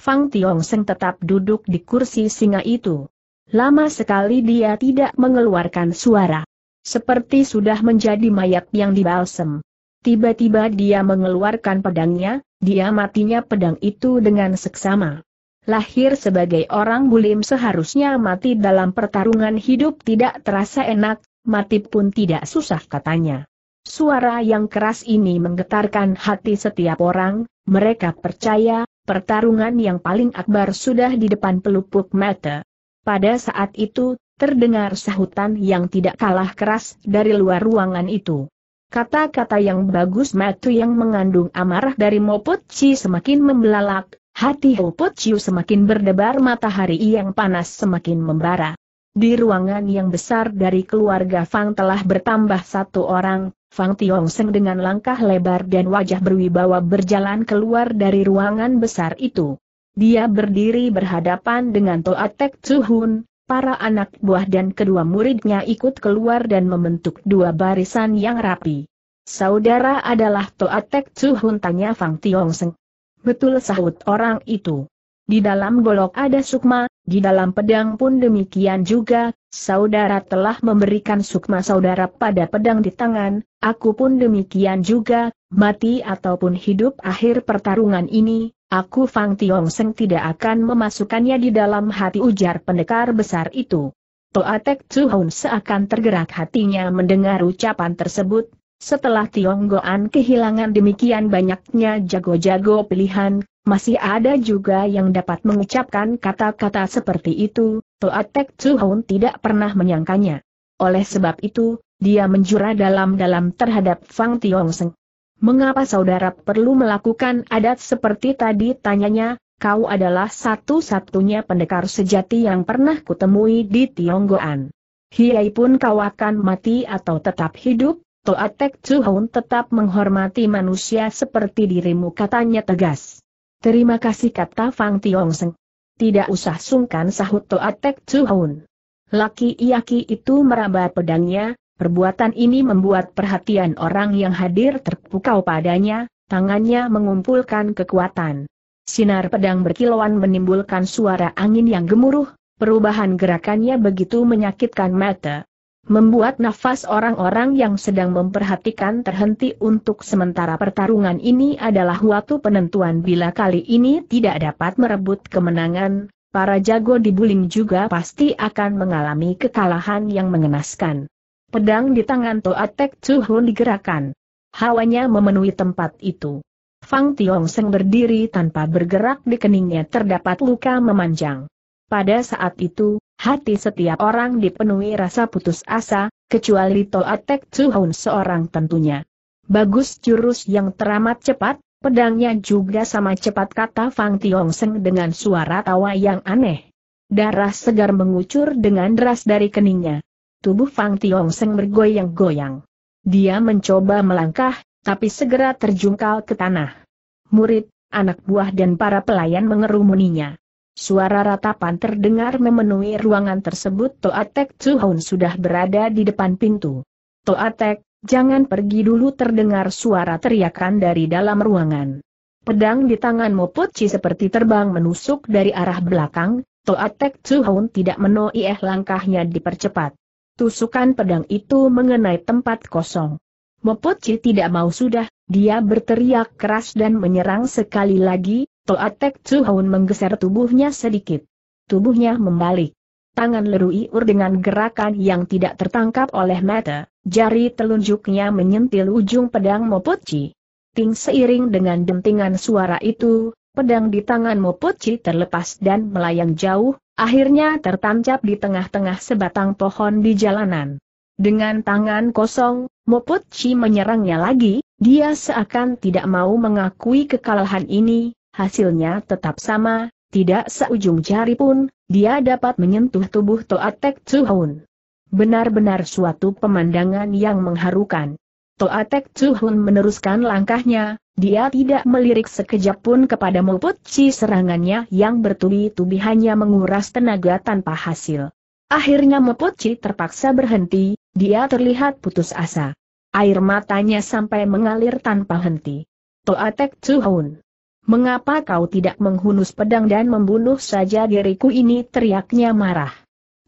Fang Tiong Seng tetap duduk di kursi singa itu. Lama sekali dia tidak mengeluarkan suara. Seperti sudah menjadi mayat yang dibalsem. Tiba-tiba dia mengeluarkan pedangnya, dia matinya pedang itu dengan seksama. Lahir sebagai orang bulim seharusnya mati dalam pertarungan hidup tidak terasa enak, mati pun tidak susah katanya. Suara yang keras ini menggetarkan hati setiap orang, mereka percaya, pertarungan yang paling akbar sudah di depan pelupuk mata. Pada saat itu, terdengar sahutan yang tidak kalah keras dari luar ruangan itu. Kata-kata yang bagus Matu yang mengandung amarah dari Chi semakin membelalak, hati Mopotci semakin berdebar matahari yang panas semakin membara. Di ruangan yang besar dari keluarga Fang telah bertambah satu orang, Fang Tiong Seng dengan langkah lebar dan wajah berwibawa berjalan keluar dari ruangan besar itu. Dia berdiri berhadapan dengan Toa Tek Hun para anak buah dan kedua muridnya ikut keluar dan membentuk dua barisan yang rapi. Saudara adalah Toa Toatek Tsuhun tanya Fang Tiong Seng. Betul sahut orang itu. Di dalam golok ada sukma, di dalam pedang pun demikian juga, saudara telah memberikan sukma saudara pada pedang di tangan, aku pun demikian juga, mati ataupun hidup akhir pertarungan ini, Aku Fang Tiong Seng tidak akan memasukkannya di dalam hati ujar pendekar besar itu. Toa Toatek Tsuhun seakan tergerak hatinya mendengar ucapan tersebut, setelah Goan kehilangan demikian banyaknya jago-jago pilihan, masih ada juga yang dapat mengucapkan kata-kata seperti itu, Toa Toatek Tsuhun tidak pernah menyangkanya. Oleh sebab itu, dia menjura dalam-dalam terhadap Fang Tiong Seng. Mengapa saudara perlu melakukan adat seperti tadi tanyanya, kau adalah satu-satunya pendekar sejati yang pernah kutemui di Tionggoan. Hiai pun kau akan mati atau tetap hidup, Toatek Chuhun tetap menghormati manusia seperti dirimu katanya tegas. Terima kasih kata Fang Tiong Seng. Tidak usah sungkan sahut Toatek Chuhun. Laki laki itu meraba pedangnya, Perbuatan ini membuat perhatian orang yang hadir terpukau padanya, tangannya mengumpulkan kekuatan. Sinar pedang berkilauan menimbulkan suara angin yang gemuruh, perubahan gerakannya begitu menyakitkan mata. Membuat nafas orang-orang yang sedang memperhatikan terhenti untuk sementara pertarungan ini adalah waktu penentuan bila kali ini tidak dapat merebut kemenangan, para jago di Buling juga pasti akan mengalami kekalahan yang mengenaskan. Pedang di tangan Toatek Chuhun digerakkan. Hawanya memenuhi tempat itu. Fang Tiong Seng berdiri tanpa bergerak di keningnya terdapat luka memanjang. Pada saat itu, hati setiap orang dipenuhi rasa putus asa, kecuali Toatek Chuhun seorang tentunya. Bagus jurus yang teramat cepat, pedangnya juga sama cepat kata Fang Tiong Seng dengan suara tawa yang aneh. Darah segar mengucur dengan deras dari keningnya tubuh Fang Tiong Seng bergoyang-goyang. Dia mencoba melangkah, tapi segera terjungkal ke tanah. Murid, anak buah dan para pelayan mengerumuninya. Suara ratapan terdengar memenuhi ruangan tersebut Toatek Tsuhun sudah berada di depan pintu. Toatek, jangan pergi dulu terdengar suara teriakan dari dalam ruangan. Pedang di tangan Moputchi seperti terbang menusuk dari arah belakang, Toatek Tsuhun tidak menoieh langkahnya dipercepat. Tusukan pedang itu mengenai tempat kosong. Mopoci tidak mau sudah, dia berteriak keras dan menyerang sekali lagi, Toatek Tsuhaun menggeser tubuhnya sedikit. Tubuhnya membalik. Tangan Leru iur dengan gerakan yang tidak tertangkap oleh mata, jari telunjuknya menyentil ujung pedang Mopoci. Ting seiring dengan dentingan suara itu, pedang di tangan Puci terlepas dan melayang jauh, akhirnya tertancap di tengah-tengah sebatang pohon di jalanan. Dengan tangan kosong, Mopuchi menyerangnya lagi, dia seakan tidak mau mengakui kekalahan ini, hasilnya tetap sama, tidak seujung jari pun, dia dapat menyentuh tubuh Toatek Tsuhun. Benar-benar suatu pemandangan yang mengharukan. Toatek Chuhun meneruskan langkahnya, dia tidak melirik sekejap pun kepada Moput serangannya yang bertubi-tubi hanya menguras tenaga tanpa hasil. Akhirnya Moput terpaksa berhenti, dia terlihat putus asa. Air matanya sampai mengalir tanpa henti. Toatek Chuhun. Mengapa kau tidak menghunus pedang dan membunuh saja diriku ini teriaknya marah.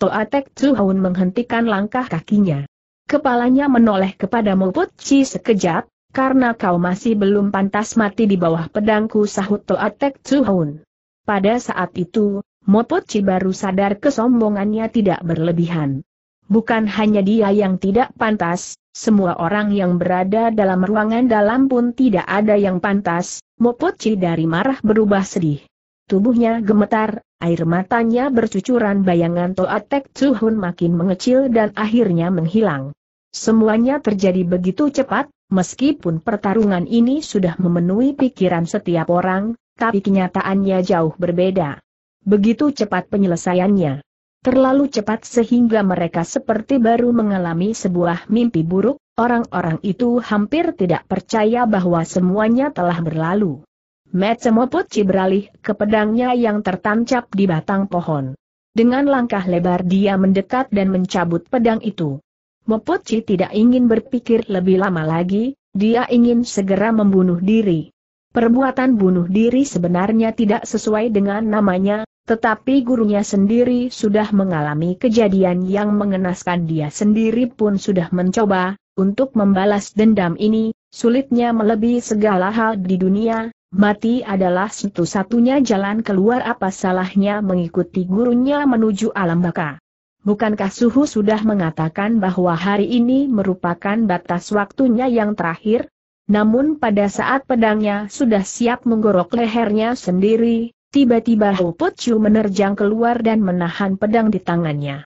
Toatek Chuhun menghentikan langkah kakinya. Kepalanya menoleh kepada Moputci sekejap, karena kau masih belum pantas mati di bawah pedangku sahut Toatek Tsuhun. Pada saat itu, Moputci baru sadar kesombongannya tidak berlebihan. Bukan hanya dia yang tidak pantas, semua orang yang berada dalam ruangan dalam pun tidak ada yang pantas, Moputci dari marah berubah sedih. Tubuhnya gemetar, Air matanya bercucuran bayangan Toatek Tek Tsuhun makin mengecil dan akhirnya menghilang. Semuanya terjadi begitu cepat, meskipun pertarungan ini sudah memenuhi pikiran setiap orang, tapi kenyataannya jauh berbeda. Begitu cepat penyelesaiannya. Terlalu cepat sehingga mereka seperti baru mengalami sebuah mimpi buruk, orang-orang itu hampir tidak percaya bahwa semuanya telah berlalu. Metsemopuci beralih ke pedangnya yang tertancap di batang pohon. Dengan langkah lebar dia mendekat dan mencabut pedang itu. Mopuci tidak ingin berpikir lebih lama lagi, dia ingin segera membunuh diri. Perbuatan bunuh diri sebenarnya tidak sesuai dengan namanya, tetapi gurunya sendiri sudah mengalami kejadian yang mengenaskan dia sendiri pun sudah mencoba, untuk membalas dendam ini, sulitnya melebihi segala hal di dunia, Mati adalah satu-satunya jalan keluar apa salahnya mengikuti gurunya menuju alam baka. Bukankah Suhu sudah mengatakan bahwa hari ini merupakan batas waktunya yang terakhir? Namun pada saat pedangnya sudah siap menggorok lehernya sendiri, tiba-tiba Chu menerjang keluar dan menahan pedang di tangannya.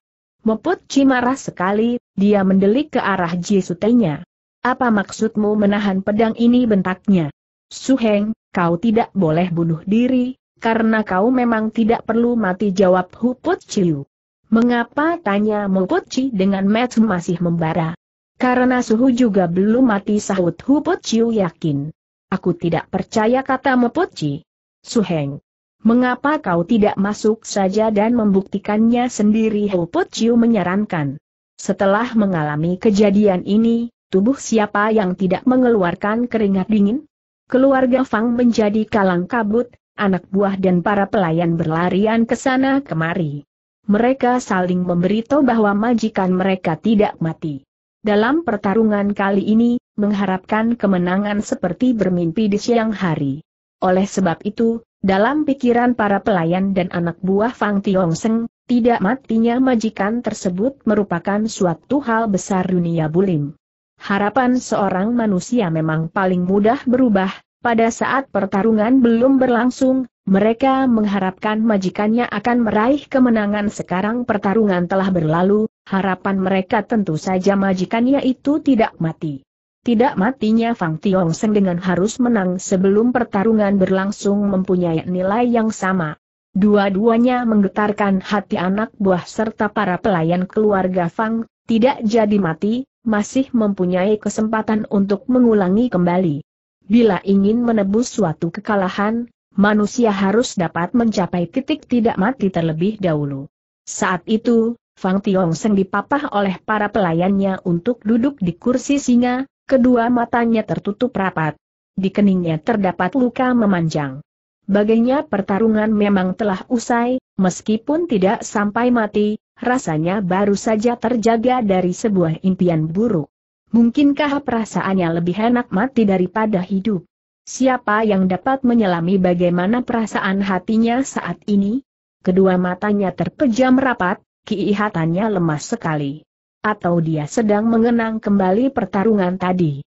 Chi marah sekali, dia mendelik ke arah Jisutenya. Apa maksudmu menahan pedang ini bentaknya? Suheng, kau tidak boleh bunuh diri, karena kau memang tidak perlu mati jawab Hu Put Chiu. Mengapa tanya Put Chi dengan Mets masih membara? Karena suhu juga belum mati sahut Hu Put Chiu yakin. Aku tidak percaya kata Muput Su Suheng. Mengapa kau tidak masuk saja dan membuktikannya sendiri Hu Put Chiu menyarankan. Setelah mengalami kejadian ini, tubuh siapa yang tidak mengeluarkan keringat dingin? Keluarga Fang menjadi kalang kabut, anak buah dan para pelayan berlarian ke sana kemari. Mereka saling memberitahu bahwa majikan mereka tidak mati. Dalam pertarungan kali ini, mengharapkan kemenangan seperti bermimpi di siang hari. Oleh sebab itu, dalam pikiran para pelayan dan anak buah Fang Tiong Seng, tidak matinya majikan tersebut merupakan suatu hal besar dunia bulim. Harapan seorang manusia memang paling mudah berubah, pada saat pertarungan belum berlangsung, mereka mengharapkan majikannya akan meraih kemenangan sekarang pertarungan telah berlalu, harapan mereka tentu saja majikannya itu tidak mati. Tidak matinya Fang Tiong Seng dengan harus menang sebelum pertarungan berlangsung mempunyai nilai yang sama. Dua-duanya menggetarkan hati anak buah serta para pelayan keluarga Fang, tidak jadi mati, masih mempunyai kesempatan untuk mengulangi kembali. Bila ingin menebus suatu kekalahan, manusia harus dapat mencapai titik tidak mati terlebih dahulu. Saat itu, Fang Tiong Seng dipapah oleh para pelayannya untuk duduk di kursi singa, kedua matanya tertutup rapat. Di keningnya terdapat luka memanjang. Baginya pertarungan memang telah usai, Meskipun tidak sampai mati, rasanya baru saja terjaga dari sebuah impian buruk. Mungkinkah perasaannya lebih enak mati daripada hidup? Siapa yang dapat menyelami bagaimana perasaan hatinya saat ini? Kedua matanya terpejam rapat, kiihatannya lemas sekali. Atau dia sedang mengenang kembali pertarungan tadi.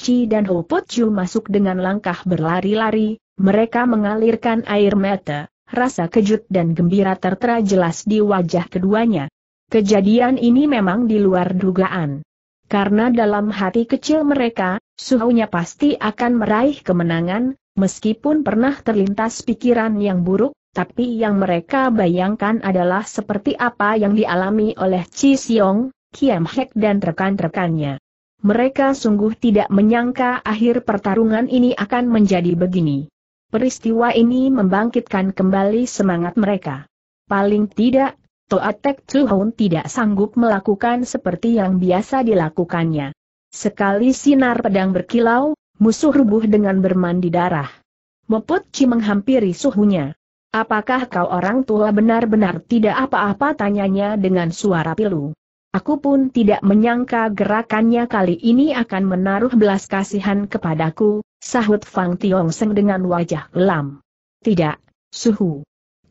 Chi dan Chu masuk dengan langkah berlari-lari, mereka mengalirkan air mata rasa kejut dan gembira tertera jelas di wajah keduanya. Kejadian ini memang di luar dugaan. Karena dalam hati kecil mereka, suhunya pasti akan meraih kemenangan, meskipun pernah terlintas pikiran yang buruk, tapi yang mereka bayangkan adalah seperti apa yang dialami oleh Chi Xiong, Kiam Hek dan rekan-rekannya. Mereka sungguh tidak menyangka akhir pertarungan ini akan menjadi begini. Peristiwa ini membangkitkan kembali semangat mereka. Paling tidak, Toatek Tsuhon tidak sanggup melakukan seperti yang biasa dilakukannya. Sekali sinar pedang berkilau, musuh rubuh dengan bermandi darah. Meput Chi menghampiri suhunya. Apakah kau orang tua benar-benar tidak apa-apa tanyanya dengan suara pilu. Aku pun tidak menyangka gerakannya kali ini akan menaruh belas kasihan kepadaku, Sahut Fang Tiong Seng dengan wajah gelam. Tidak, Suhu.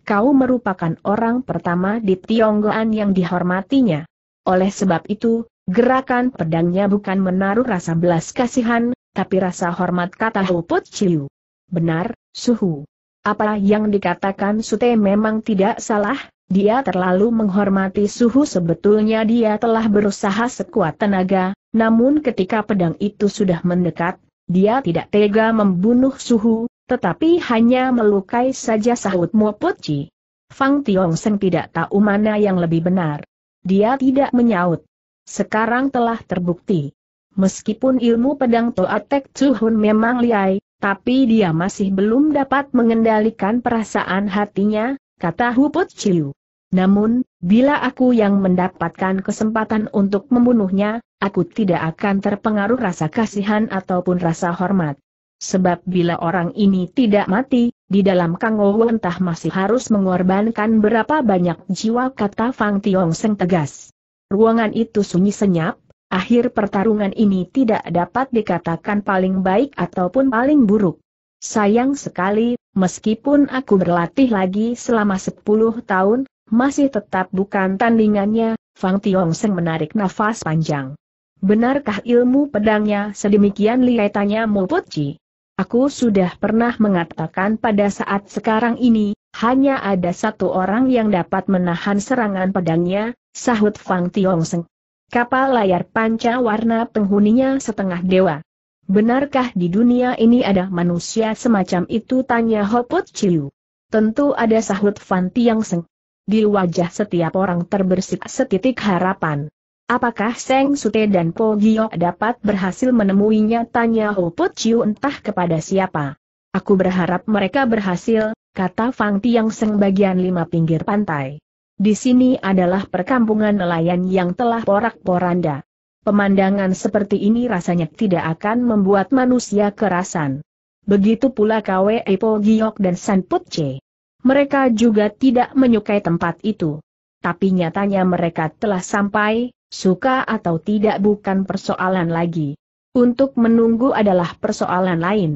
Kau merupakan orang pertama di Tionggoan yang dihormatinya. Oleh sebab itu, gerakan pedangnya bukan menaruh rasa belas kasihan, tapi rasa hormat kata Huput Ciu. Benar, Suhu. Apa yang dikatakan Sute memang tidak salah, dia terlalu menghormati suhu sebetulnya dia telah berusaha sekuat tenaga, namun ketika pedang itu sudah mendekat, dia tidak tega membunuh Suhu, tetapi hanya melukai saja sahut Mopoci. Fang Tiong Seng tidak tahu mana yang lebih benar. Dia tidak menyaut. Sekarang telah terbukti. Meskipun ilmu pedang Toa Tek Tuhun memang liai, tapi dia masih belum dapat mengendalikan perasaan hatinya, kata Huput Chiu. Namun, bila aku yang mendapatkan kesempatan untuk membunuhnya, aku tidak akan terpengaruh rasa kasihan ataupun rasa hormat. Sebab bila orang ini tidak mati, di dalam Kangouw entah masih harus mengorbankan berapa banyak jiwa kata Fang Tiong Seng tegas. Ruangan itu sunyi senyap, akhir pertarungan ini tidak dapat dikatakan paling baik ataupun paling buruk. Sayang sekali, meskipun aku berlatih lagi selama 10 tahun, masih tetap bukan tandingannya, Fang Tiong Seng menarik nafas panjang. Benarkah ilmu pedangnya sedemikian lihai tanya Putji? Aku sudah pernah mengatakan pada saat sekarang ini, hanya ada satu orang yang dapat menahan serangan pedangnya, sahut Fang Tiongseng. Kapal layar panca warna penghuninya setengah dewa. Benarkah di dunia ini ada manusia semacam itu tanya Hoput Chiu. Tentu ada sahut Fang Seng. Di wajah setiap orang terbersit setitik harapan. Apakah Seng Sute dan Po Giok dapat berhasil menemuinya? Tanya Ho Put Chiu entah kepada siapa. Aku berharap mereka berhasil, kata Fang Tiang Seng bagian lima pinggir pantai. Di sini adalah perkampungan nelayan yang telah porak-poranda. Pemandangan seperti ini rasanya tidak akan membuat manusia kerasan. Begitu pula Kwe Po Giok dan San Put Che. Mereka juga tidak menyukai tempat itu. Tapi nyatanya mereka telah sampai, Suka atau tidak bukan persoalan lagi. Untuk menunggu adalah persoalan lain.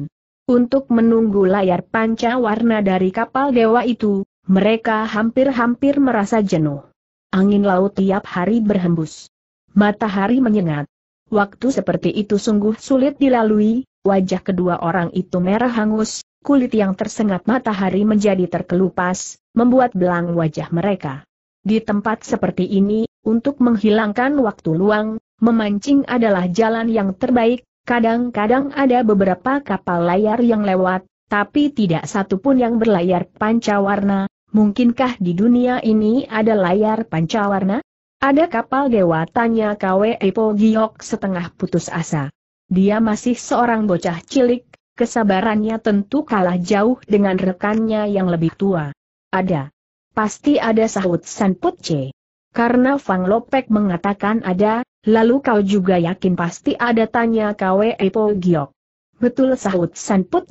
Untuk menunggu layar panca warna dari kapal dewa itu, mereka hampir-hampir merasa jenuh. Angin laut tiap hari berhembus. Matahari menyengat. Waktu seperti itu sungguh sulit dilalui, wajah kedua orang itu merah hangus, kulit yang tersengat matahari menjadi terkelupas, membuat belang wajah mereka. Di tempat seperti ini, untuk menghilangkan waktu luang, memancing adalah jalan yang terbaik, kadang-kadang ada beberapa kapal layar yang lewat, tapi tidak satupun yang berlayar panca warna. mungkinkah di dunia ini ada layar panca warna? Ada kapal dewa tanya KWE Epo Giok setengah putus asa. Dia masih seorang bocah cilik, kesabarannya tentu kalah jauh dengan rekannya yang lebih tua. Ada. Pasti ada sahut San Putce. Karena Fang Lopek mengatakan ada, lalu kau juga yakin pasti ada tanya KW Epo Giok. Betul sahut San Put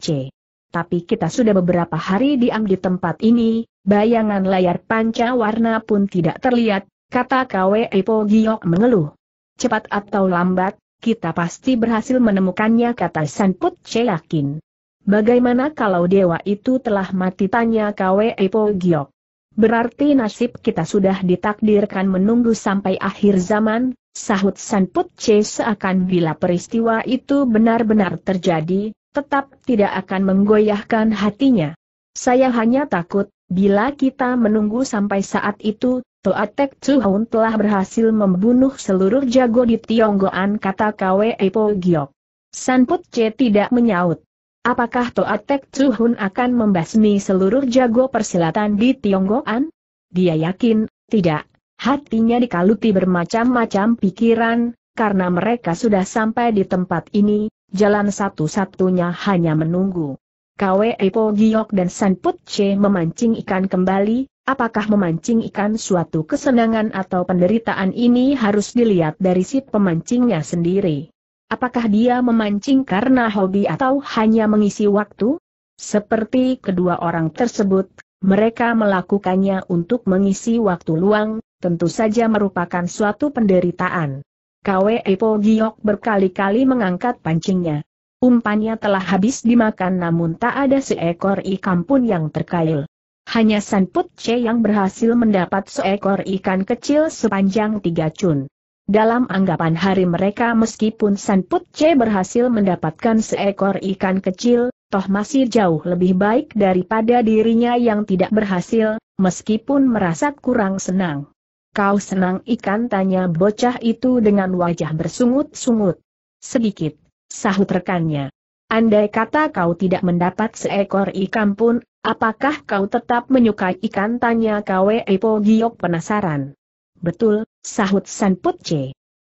Tapi kita sudah beberapa hari diam di tempat ini, bayangan layar panca warna pun tidak terlihat, kata KW Epo Giok mengeluh. Cepat atau lambat, kita pasti berhasil menemukannya kata San Put C yakin. Bagaimana kalau dewa itu telah mati tanya KW Epo Giok. Berarti nasib kita sudah ditakdirkan menunggu sampai akhir zaman, sahut Sanput C seakan bila peristiwa itu benar-benar terjadi, tetap tidak akan menggoyahkan hatinya. Saya hanya takut, bila kita menunggu sampai saat itu, Toatek Chuhun telah berhasil membunuh seluruh jago di Tionggoan kata Kwe Epo Giok. Sanput C tidak menyaut. Apakah Toa Tek Chuhun akan membasmi seluruh jago persilatan di Tionggoan? Dia yakin, tidak. Hatinya dikaluti bermacam-macam pikiran, karena mereka sudah sampai di tempat ini, jalan satu-satunya hanya menunggu. Kwe Epo Giok dan San Put Che memancing ikan kembali, apakah memancing ikan suatu kesenangan atau penderitaan ini harus dilihat dari si pemancingnya sendiri. Apakah dia memancing karena hobi atau hanya mengisi waktu? Seperti kedua orang tersebut, mereka melakukannya untuk mengisi waktu luang, tentu saja merupakan suatu penderitaan. Kwe Epo Giok berkali-kali mengangkat pancingnya. Umpannya telah habis dimakan namun tak ada seekor ikan pun yang terkail. Hanya Sanput Che yang berhasil mendapat seekor ikan kecil sepanjang tiga cun. Dalam anggapan hari mereka meskipun Sanput C berhasil mendapatkan seekor ikan kecil, toh masih jauh lebih baik daripada dirinya yang tidak berhasil, meskipun merasa kurang senang. Kau senang ikan tanya bocah itu dengan wajah bersungut-sungut. Sedikit, sahut rekannya. Andai kata kau tidak mendapat seekor ikan pun, apakah kau tetap menyukai ikan tanya Kwe Epo Giok penasaran. Betul, sahut Sanput C.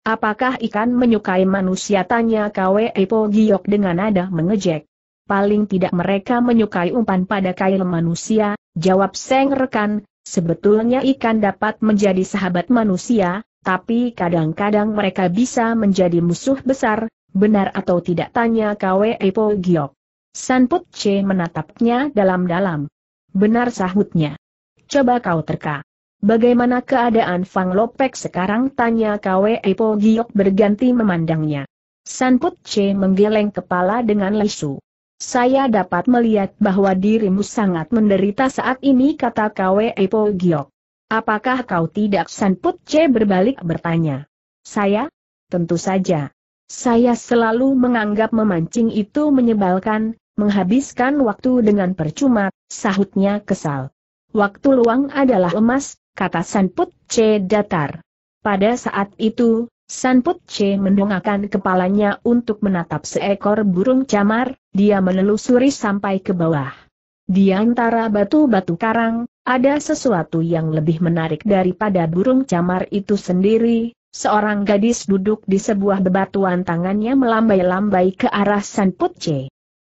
Apakah ikan menyukai manusia tanya Kwe Epo Giok dengan nada mengejek. Paling tidak mereka menyukai umpan pada kail manusia, jawab Seng Rekan, sebetulnya ikan dapat menjadi sahabat manusia, tapi kadang-kadang mereka bisa menjadi musuh besar, benar atau tidak tanya Kwe Epo Giok. Sanput C menatapnya dalam-dalam. Benar sahutnya. Coba kau terka. Bagaimana keadaan Fang Lopek sekarang? Tanya Kwe Po Giok berganti memandangnya. Put Che menggeleng kepala dengan lesu. Saya dapat melihat bahwa dirimu sangat menderita saat ini kata Kwe Po Giok. Apakah kau tidak Put Che berbalik bertanya. Saya? Tentu saja. Saya selalu menganggap memancing itu menyebalkan, menghabiskan waktu dengan percuma, sahutnya kesal. Waktu luang adalah emas, kata Sanput C. Datar. Pada saat itu, Sanput C. mendongakkan kepalanya untuk menatap seekor burung camar, dia menelusuri sampai ke bawah. Di antara batu-batu karang, ada sesuatu yang lebih menarik daripada burung camar itu sendiri, seorang gadis duduk di sebuah bebatuan tangannya melambai-lambai ke arah Sanput C.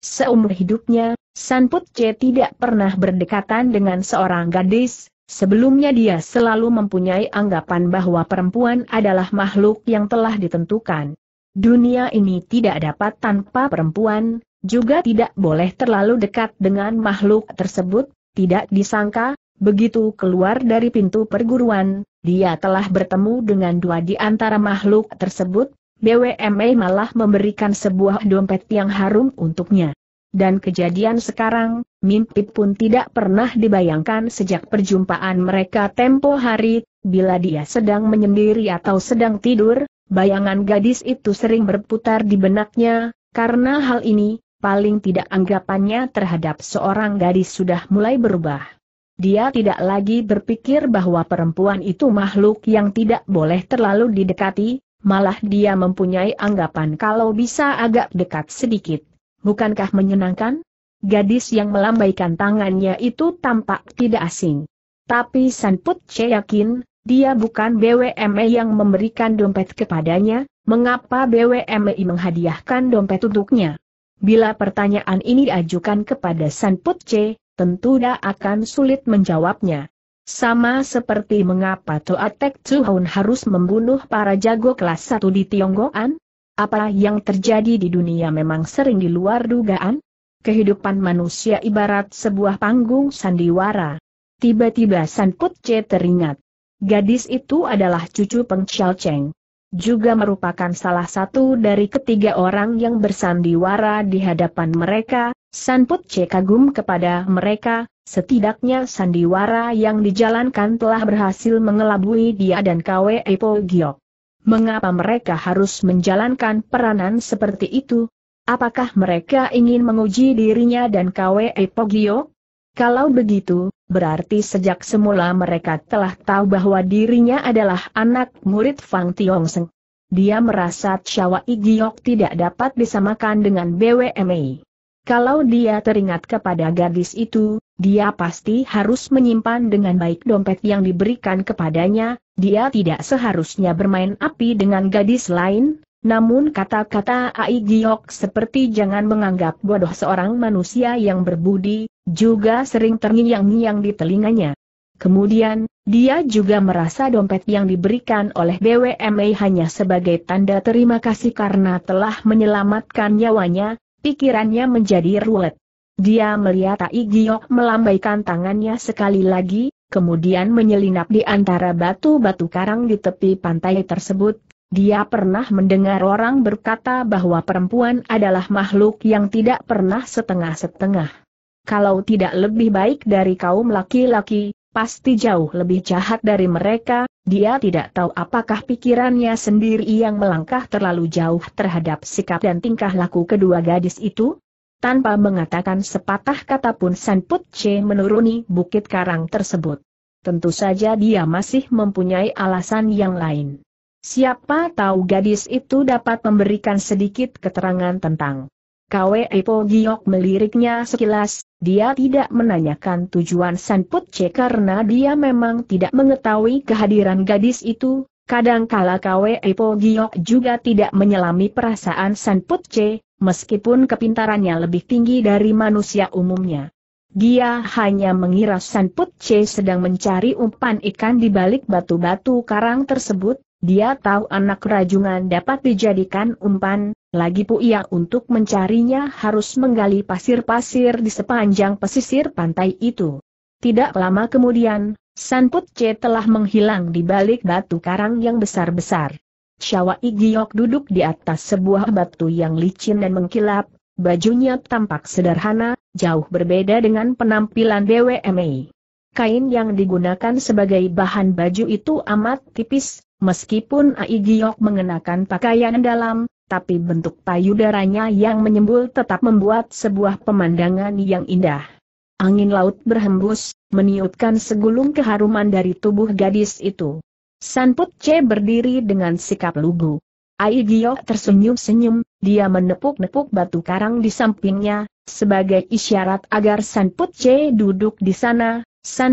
Seumur hidupnya, Sanput C tidak pernah berdekatan dengan seorang gadis, Sebelumnya dia selalu mempunyai anggapan bahwa perempuan adalah makhluk yang telah ditentukan. Dunia ini tidak dapat tanpa perempuan, juga tidak boleh terlalu dekat dengan makhluk tersebut, tidak disangka, begitu keluar dari pintu perguruan, dia telah bertemu dengan dua di antara makhluk tersebut, BWMA malah memberikan sebuah dompet yang harum untuknya. Dan kejadian sekarang, mimpi pun tidak pernah dibayangkan sejak perjumpaan mereka tempo hari, bila dia sedang menyendiri atau sedang tidur, bayangan gadis itu sering berputar di benaknya, karena hal ini, paling tidak anggapannya terhadap seorang gadis sudah mulai berubah. Dia tidak lagi berpikir bahwa perempuan itu makhluk yang tidak boleh terlalu didekati, malah dia mempunyai anggapan kalau bisa agak dekat sedikit bukankah menyenangkan? Gadis yang melambaikan tangannya itu tampak tidak asing. Tapi Put Che yakin, dia bukan BWME yang memberikan dompet kepadanya, mengapa BWME menghadiahkan dompet untuknya? Bila pertanyaan ini diajukan kepada Put C, tentu dia akan sulit menjawabnya. Sama seperti mengapa Toatek Tuhun harus membunuh para jago kelas 1 di Tionggoan, apa yang terjadi di dunia memang sering di luar dugaan? Kehidupan manusia ibarat sebuah panggung sandiwara. Tiba-tiba San Put C teringat. Gadis itu adalah cucu Peng Xiao Cheng. Juga merupakan salah satu dari ketiga orang yang bersandiwara di hadapan mereka, San Put C kagum kepada mereka, setidaknya sandiwara yang dijalankan telah berhasil mengelabui dia dan Kwe Epo Giok. Mengapa mereka harus menjalankan peranan seperti itu? Apakah mereka ingin menguji dirinya dan KWE Pogio? Kalau begitu, berarti sejak semula mereka telah tahu bahwa dirinya adalah anak murid Fang Tiongseng. Dia merasa Chawa Igiok tidak dapat disamakan dengan BWMI. Kalau dia teringat kepada gadis itu, dia pasti harus menyimpan dengan baik dompet yang diberikan kepadanya, dia tidak seharusnya bermain api dengan gadis lain, namun kata-kata Ai Giok seperti jangan menganggap bodoh seorang manusia yang berbudi, juga sering terngiang-ngiang di telinganya. Kemudian, dia juga merasa dompet yang diberikan oleh BWMA hanya sebagai tanda terima kasih karena telah menyelamatkan nyawanya, pikirannya menjadi ruwet. Dia melihat Tai Giok melambaikan tangannya sekali lagi, kemudian menyelinap di antara batu-batu karang di tepi pantai tersebut. Dia pernah mendengar orang berkata bahwa perempuan adalah makhluk yang tidak pernah setengah-setengah. Kalau tidak lebih baik dari kaum laki-laki, pasti jauh lebih jahat dari mereka, dia tidak tahu apakah pikirannya sendiri yang melangkah terlalu jauh terhadap sikap dan tingkah laku kedua gadis itu, tanpa mengatakan sepatah kata pun San Put Che menuruni bukit karang tersebut. Tentu saja dia masih mempunyai alasan yang lain. Siapa tahu gadis itu dapat memberikan sedikit keterangan tentang Kwe Epo Giok meliriknya sekilas, dia tidak menanyakan tujuan San Put Che karena dia memang tidak mengetahui kehadiran gadis itu, Kadangkala Kwe Epo Giok juga tidak menyelami perasaan San Put Che, meskipun kepintarannya lebih tinggi dari manusia umumnya. Dia hanya mengira Put Che sedang mencari umpan ikan di balik batu-batu karang tersebut, dia tahu anak rajungan dapat dijadikan umpan, lagi pu ia untuk mencarinya harus menggali pasir-pasir di sepanjang pesisir pantai itu. Tidak lama kemudian, Put Che telah menghilang di balik batu karang yang besar-besar. Shawa Igiok duduk di atas sebuah batu yang licin dan mengkilap, bajunya tampak sederhana, jauh berbeda dengan penampilan BWMI. Kain yang digunakan sebagai bahan baju itu amat tipis, meskipun Aigiok mengenakan pakaian dalam, tapi bentuk payudaranya yang menyembul tetap membuat sebuah pemandangan yang indah. Angin laut berhembus, meniupkan segulung keharuman dari tubuh gadis itu. Put C berdiri dengan sikap lugu. Ai Gio tersenyum-senyum, dia menepuk-nepuk batu karang di sampingnya, sebagai isyarat agar Put C duduk di sana,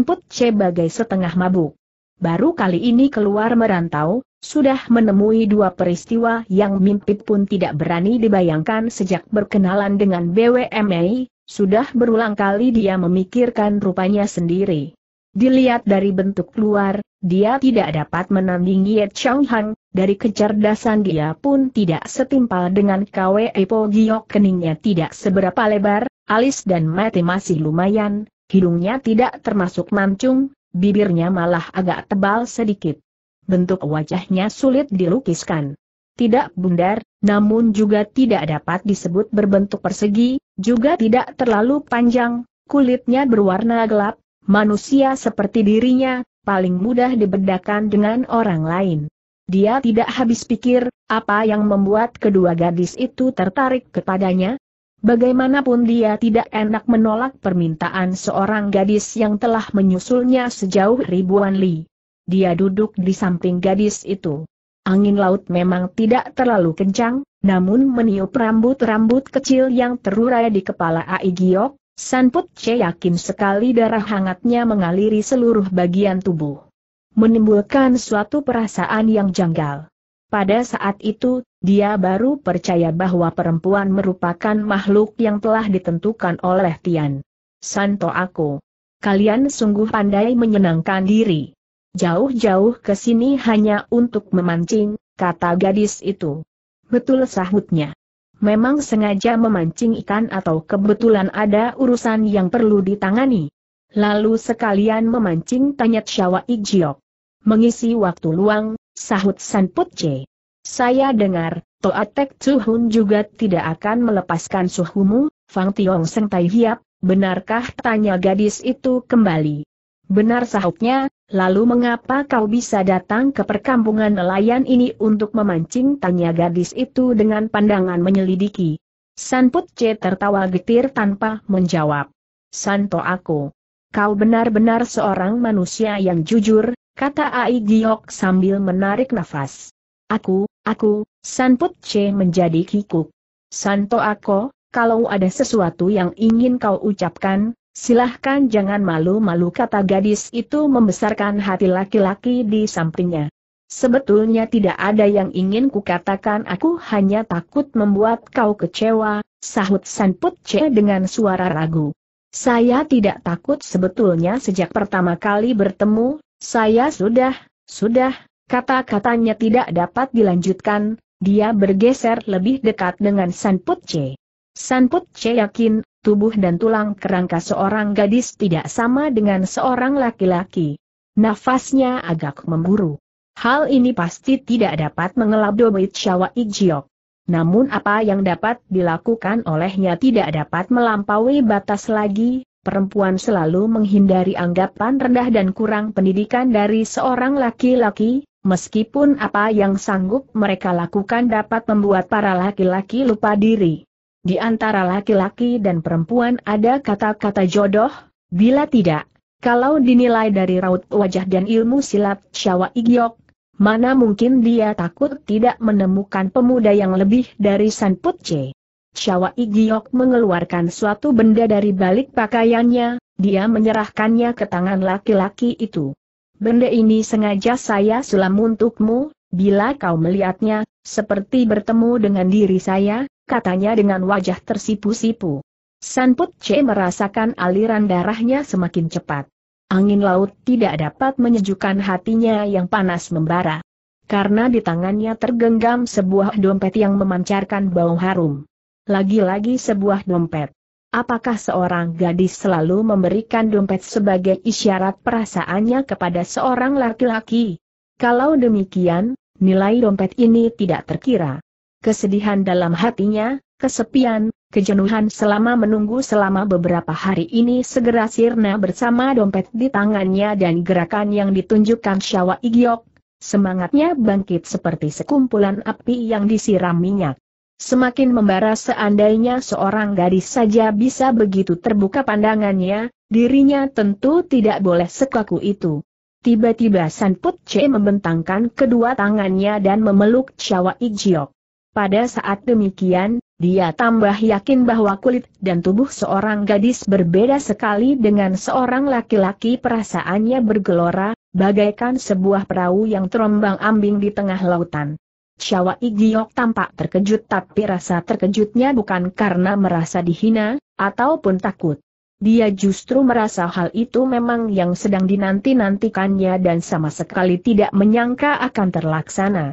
Put C bagai setengah mabuk. Baru kali ini keluar merantau, sudah menemui dua peristiwa yang mimpi pun tidak berani dibayangkan sejak berkenalan dengan BWMA. sudah berulang kali dia memikirkan rupanya sendiri. Dilihat dari bentuk luar, dia tidak dapat menandingi Ye Chang Hang, dari kecerdasan dia pun tidak setimpal dengan Kwe Epo. Giok keningnya tidak seberapa lebar, alis dan mati masih lumayan, hidungnya tidak termasuk mancung, bibirnya malah agak tebal sedikit. Bentuk wajahnya sulit dilukiskan. Tidak bundar, namun juga tidak dapat disebut berbentuk persegi, juga tidak terlalu panjang, kulitnya berwarna gelap, Manusia seperti dirinya, paling mudah dibedakan dengan orang lain. Dia tidak habis pikir, apa yang membuat kedua gadis itu tertarik kepadanya? Bagaimanapun dia tidak enak menolak permintaan seorang gadis yang telah menyusulnya sejauh ribuan li. Dia duduk di samping gadis itu. Angin laut memang tidak terlalu kencang, namun meniup rambut-rambut kecil yang terurai di kepala Aigiok, Sanput Che yakin sekali darah hangatnya mengaliri seluruh bagian tubuh. Menimbulkan suatu perasaan yang janggal. Pada saat itu, dia baru percaya bahwa perempuan merupakan makhluk yang telah ditentukan oleh Tian. Santo aku. Kalian sungguh pandai menyenangkan diri. Jauh-jauh ke sini hanya untuk memancing, kata gadis itu. Betul sahutnya memang sengaja memancing ikan atau kebetulan ada urusan yang perlu ditangani. Lalu sekalian memancing tanya Syawa Ijiok. Mengisi waktu luang, sahut San Putce. Saya dengar, Toatek Tuhun juga tidak akan melepaskan suhumu, Fang Tiong Seng Tai Hiap, benarkah tanya gadis itu kembali. Benar sahutnya, lalu mengapa kau bisa datang ke perkampungan nelayan ini untuk memancing? Tanya gadis itu dengan pandangan menyelidiki. Sanput C tertawa getir tanpa menjawab. Santo aku. Kau benar-benar seorang manusia yang jujur, kata Ai Giok sambil menarik nafas. Aku, aku, Sanput C menjadi kikuk. Santo aku, kalau ada sesuatu yang ingin kau ucapkan, Silahkan jangan malu-malu kata gadis itu membesarkan hati laki-laki di sampingnya. Sebetulnya tidak ada yang ingin kukatakan aku hanya takut membuat kau kecewa, sahut Sanput C dengan suara ragu. Saya tidak takut sebetulnya sejak pertama kali bertemu, saya sudah, sudah, kata-katanya tidak dapat dilanjutkan, dia bergeser lebih dekat dengan Sanput C. Sanput C yakin, tubuh dan tulang kerangka seorang gadis tidak sama dengan seorang laki-laki. Nafasnya agak memburu. Hal ini pasti tidak dapat mengelab Dobit Syawa Ijiok. Namun apa yang dapat dilakukan olehnya tidak dapat melampaui batas lagi, perempuan selalu menghindari anggapan rendah dan kurang pendidikan dari seorang laki-laki, meskipun apa yang sanggup mereka lakukan dapat membuat para laki-laki lupa diri. Di antara laki-laki dan perempuan ada kata-kata jodoh, bila tidak, kalau dinilai dari raut wajah dan ilmu silat Syawa Igyok, mana mungkin dia takut tidak menemukan pemuda yang lebih dari San Putce. Syawa Igyok mengeluarkan suatu benda dari balik pakaiannya, dia menyerahkannya ke tangan laki-laki itu. Benda ini sengaja saya sulam untukmu, bila kau melihatnya, seperti bertemu dengan diri saya, katanya dengan wajah tersipu-sipu. Sanput C merasakan aliran darahnya semakin cepat. Angin laut tidak dapat menyejukkan hatinya yang panas membara. Karena di tangannya tergenggam sebuah dompet yang memancarkan bau harum. Lagi-lagi sebuah dompet. Apakah seorang gadis selalu memberikan dompet sebagai isyarat perasaannya kepada seorang laki-laki? Kalau demikian, nilai dompet ini tidak terkira kesedihan dalam hatinya, kesepian, kejenuhan selama menunggu selama beberapa hari ini segera sirna bersama dompet di tangannya dan gerakan yang ditunjukkan Syawa Igyok. semangatnya bangkit seperti sekumpulan api yang disiram minyak. Semakin membara seandainya seorang gadis saja bisa begitu terbuka pandangannya, dirinya tentu tidak boleh sekaku itu. Tiba-tiba Sanput C membentangkan kedua tangannya dan memeluk Chawa Ijiok. Pada saat demikian, dia tambah yakin bahwa kulit dan tubuh seorang gadis berbeda sekali dengan seorang laki-laki perasaannya bergelora, bagaikan sebuah perahu yang terombang-ambing di tengah lautan. Chawa Igiok tampak terkejut tapi rasa terkejutnya bukan karena merasa dihina, ataupun takut. Dia justru merasa hal itu memang yang sedang dinanti-nantikannya dan sama sekali tidak menyangka akan terlaksana.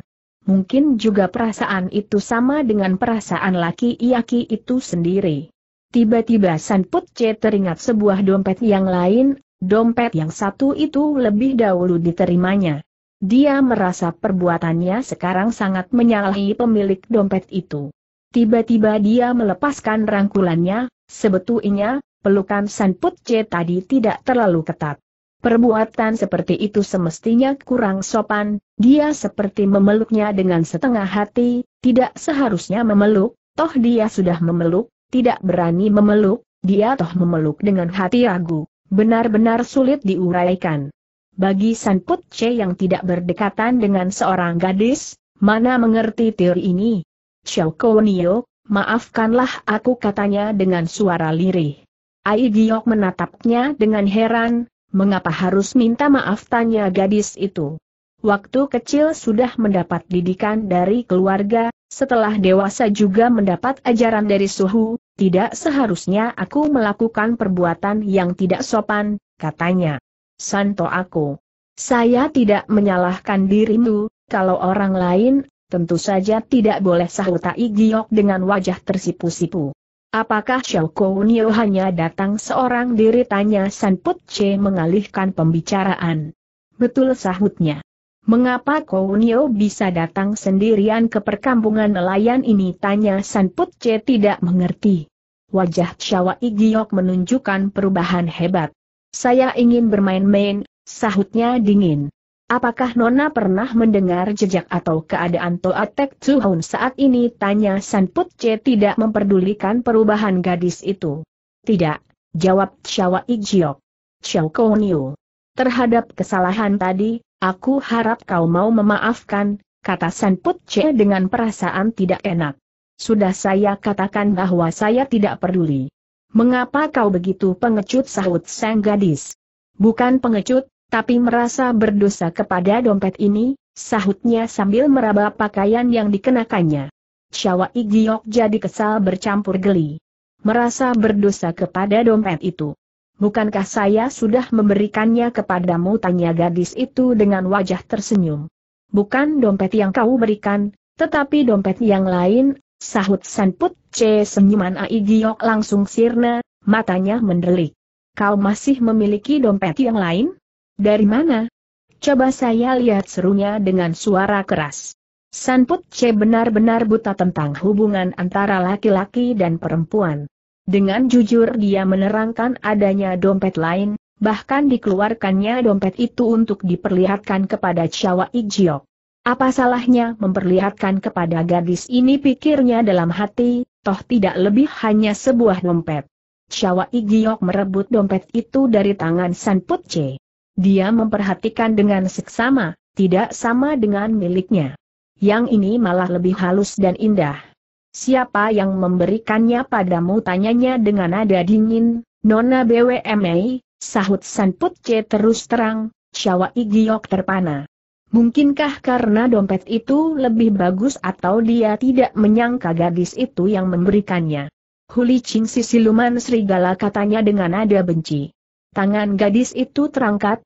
Mungkin juga perasaan itu sama dengan perasaan laki laki itu sendiri. Tiba-tiba San Putce teringat sebuah dompet yang lain, dompet yang satu itu lebih dahulu diterimanya. Dia merasa perbuatannya sekarang sangat menyalahi pemilik dompet itu. Tiba-tiba dia melepaskan rangkulannya, sebetulnya, pelukan San Putce tadi tidak terlalu ketat. Perbuatan seperti itu semestinya kurang sopan, dia seperti memeluknya dengan setengah hati, tidak seharusnya memeluk, toh dia sudah memeluk, tidak berani memeluk, dia toh memeluk dengan hati ragu, benar-benar sulit diuraikan. Bagi San Put Che yang tidak berdekatan dengan seorang gadis, mana mengerti teori ini? Xiao Konio, maafkanlah aku katanya dengan suara lirih. Ai Giok menatapnya dengan heran, Mengapa harus minta maaf tanya gadis itu? Waktu kecil sudah mendapat didikan dari keluarga, setelah dewasa juga mendapat ajaran dari suhu, tidak seharusnya aku melakukan perbuatan yang tidak sopan, katanya. Santo aku. Saya tidak menyalahkan dirimu, kalau orang lain, tentu saja tidak boleh sahut Tai Giok dengan wajah tersipu-sipu. Apakah Xiao Nio hanya datang seorang diri tanya San Put Che mengalihkan pembicaraan. Betul sahutnya. Mengapa Nio bisa datang sendirian ke perkampungan nelayan ini tanya San Put Che tidak mengerti. Wajah Xiao Giok menunjukkan perubahan hebat. Saya ingin bermain-main, sahutnya dingin. Apakah Nona pernah mendengar jejak atau keadaan Toa Tek Tuhun saat ini? Tanya San Put Che tidak memperdulikan perubahan gadis itu. Tidak, jawab Chawa Ijiok. Xiao Kouniu. Terhadap kesalahan tadi, aku harap kau mau memaafkan, kata San Put Che dengan perasaan tidak enak. Sudah saya katakan bahwa saya tidak peduli. Mengapa kau begitu pengecut sahut sang gadis? Bukan pengecut, tapi merasa berdosa kepada dompet ini, sahutnya sambil meraba pakaian yang dikenakannya. Syawa Igiok jadi kesal bercampur geli. Merasa berdosa kepada dompet itu. Bukankah saya sudah memberikannya kepadamu tanya gadis itu dengan wajah tersenyum. Bukan dompet yang kau berikan, tetapi dompet yang lain, sahut Sanput C. Senyuman Aigiok langsung sirna, matanya mendelik. Kau masih memiliki dompet yang lain? Dari mana? Coba saya lihat serunya dengan suara keras. Sanput C benar-benar buta tentang hubungan antara laki-laki dan perempuan. Dengan jujur dia menerangkan adanya dompet lain, bahkan dikeluarkannya dompet itu untuk diperlihatkan kepada Chawa Ijiok. Apa salahnya memperlihatkan kepada gadis ini pikirnya dalam hati, toh tidak lebih hanya sebuah dompet. Chawa Igiok merebut dompet itu dari tangan San C. Dia memperhatikan dengan seksama, tidak sama dengan miliknya. Yang ini malah lebih halus dan indah. Siapa yang memberikannya padamu tanyanya dengan nada dingin, Nona BWMA, sahut San Putce terus terang, Syawa Igiok terpana. Mungkinkah karena dompet itu lebih bagus atau dia tidak menyangka gadis itu yang memberikannya? Huli Ching si siluman serigala katanya dengan nada benci. Tangan gadis itu terangkat,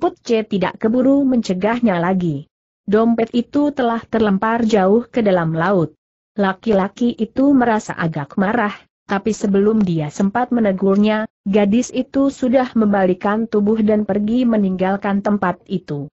Put Che tidak keburu mencegahnya lagi. Dompet itu telah terlempar jauh ke dalam laut. Laki-laki itu merasa agak marah, tapi sebelum dia sempat menegurnya, gadis itu sudah membalikan tubuh dan pergi meninggalkan tempat itu.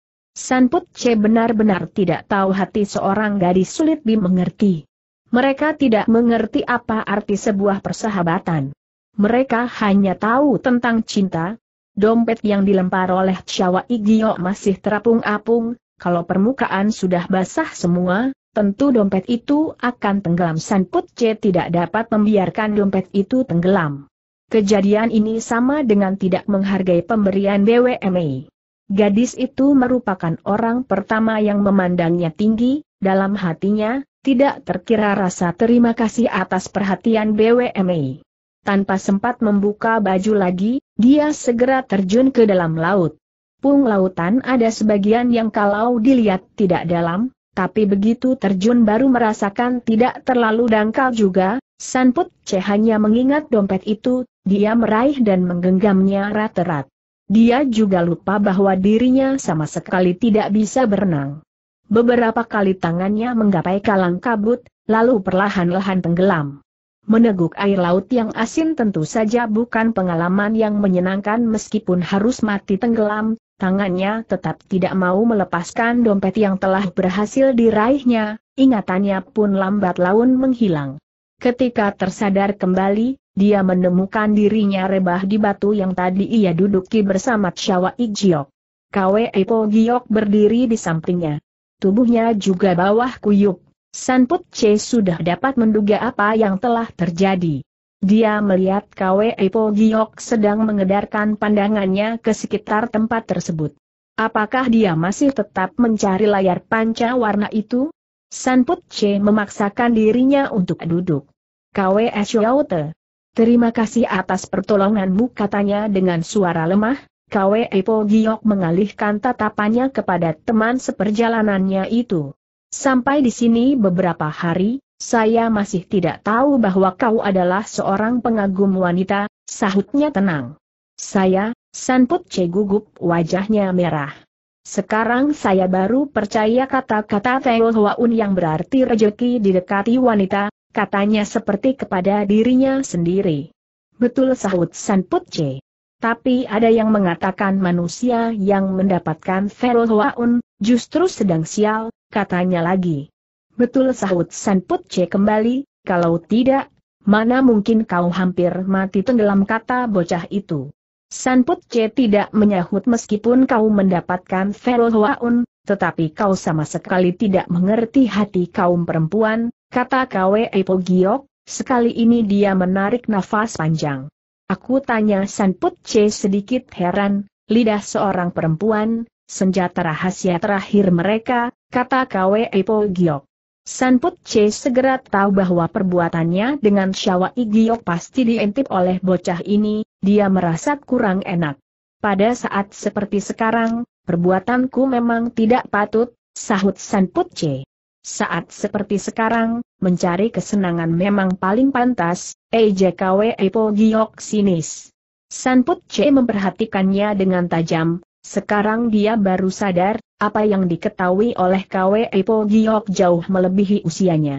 Put Che benar-benar tidak tahu hati seorang gadis sulit dimengerti. Mereka tidak mengerti apa arti sebuah persahabatan. Mereka hanya tahu tentang cinta, dompet yang dilempar oleh Chawa Igio masih terapung-apung, kalau permukaan sudah basah semua, tentu dompet itu akan tenggelam Sanput C tidak dapat membiarkan dompet itu tenggelam. Kejadian ini sama dengan tidak menghargai pemberian BWMA. Gadis itu merupakan orang pertama yang memandangnya tinggi, dalam hatinya, tidak terkira rasa terima kasih atas perhatian BWMA. Tanpa sempat membuka baju lagi, dia segera terjun ke dalam laut. Pung lautan ada sebagian yang kalau dilihat tidak dalam, tapi begitu terjun baru merasakan tidak terlalu dangkal juga, Sanput C hanya mengingat dompet itu, dia meraih dan menggenggamnya rat-rat. Dia juga lupa bahwa dirinya sama sekali tidak bisa berenang. Beberapa kali tangannya menggapai kalang kabut, lalu perlahan-lahan tenggelam. Meneguk air laut yang asin tentu saja bukan pengalaman yang menyenangkan meskipun harus mati tenggelam, tangannya tetap tidak mau melepaskan dompet yang telah berhasil diraihnya, ingatannya pun lambat laun menghilang. Ketika tersadar kembali, dia menemukan dirinya rebah di batu yang tadi ia duduki bersama Chawa Ijiok. Kwe Epo Giok berdiri di sampingnya. Tubuhnya juga bawah kuyup, Put C sudah dapat menduga apa yang telah terjadi. Dia melihat Kwe Epo Giok sedang mengedarkan pandangannya ke sekitar tempat tersebut. Apakah dia masih tetap mencari layar panca warna itu? Put C memaksakan dirinya untuk duduk. Kwe Te, Terima kasih atas pertolonganmu katanya dengan suara lemah, Kwe Epo Giok mengalihkan tatapannya kepada teman seperjalanannya itu. Sampai di sini beberapa hari, saya masih tidak tahu bahwa kau adalah seorang pengagum wanita, sahutnya tenang. Saya, Sanput C gugup wajahnya merah. Sekarang saya baru percaya kata-kata Teo yang berarti rejeki didekati wanita, katanya seperti kepada dirinya sendiri. Betul sahut Sanput C. Tapi ada yang mengatakan manusia yang mendapatkan Teo justru sedang sial, katanya lagi. Betul sahut Put Che kembali, kalau tidak, mana mungkin kau hampir mati tenggelam kata bocah itu. Put Che tidak menyahut meskipun kau mendapatkan Ferohoaun, tetapi kau sama sekali tidak mengerti hati kaum perempuan, kata Kwe Epo Giok, sekali ini dia menarik nafas panjang. Aku tanya Put Che sedikit heran, lidah seorang perempuan, senjata rahasia terakhir mereka, kata Kwe Po Giok. San Che segera tahu bahwa perbuatannya dengan Syawa Giok pasti diintip oleh bocah ini, dia merasa kurang enak. Pada saat seperti sekarang, perbuatanku memang tidak patut, sahut San Put Che. Saat seperti sekarang, mencari kesenangan memang paling pantas, EJKW Epo Giok sinis. San Put Che memperhatikannya dengan tajam, sekarang dia baru sadar, apa yang diketahui oleh Kwe Po Giok jauh melebihi usianya.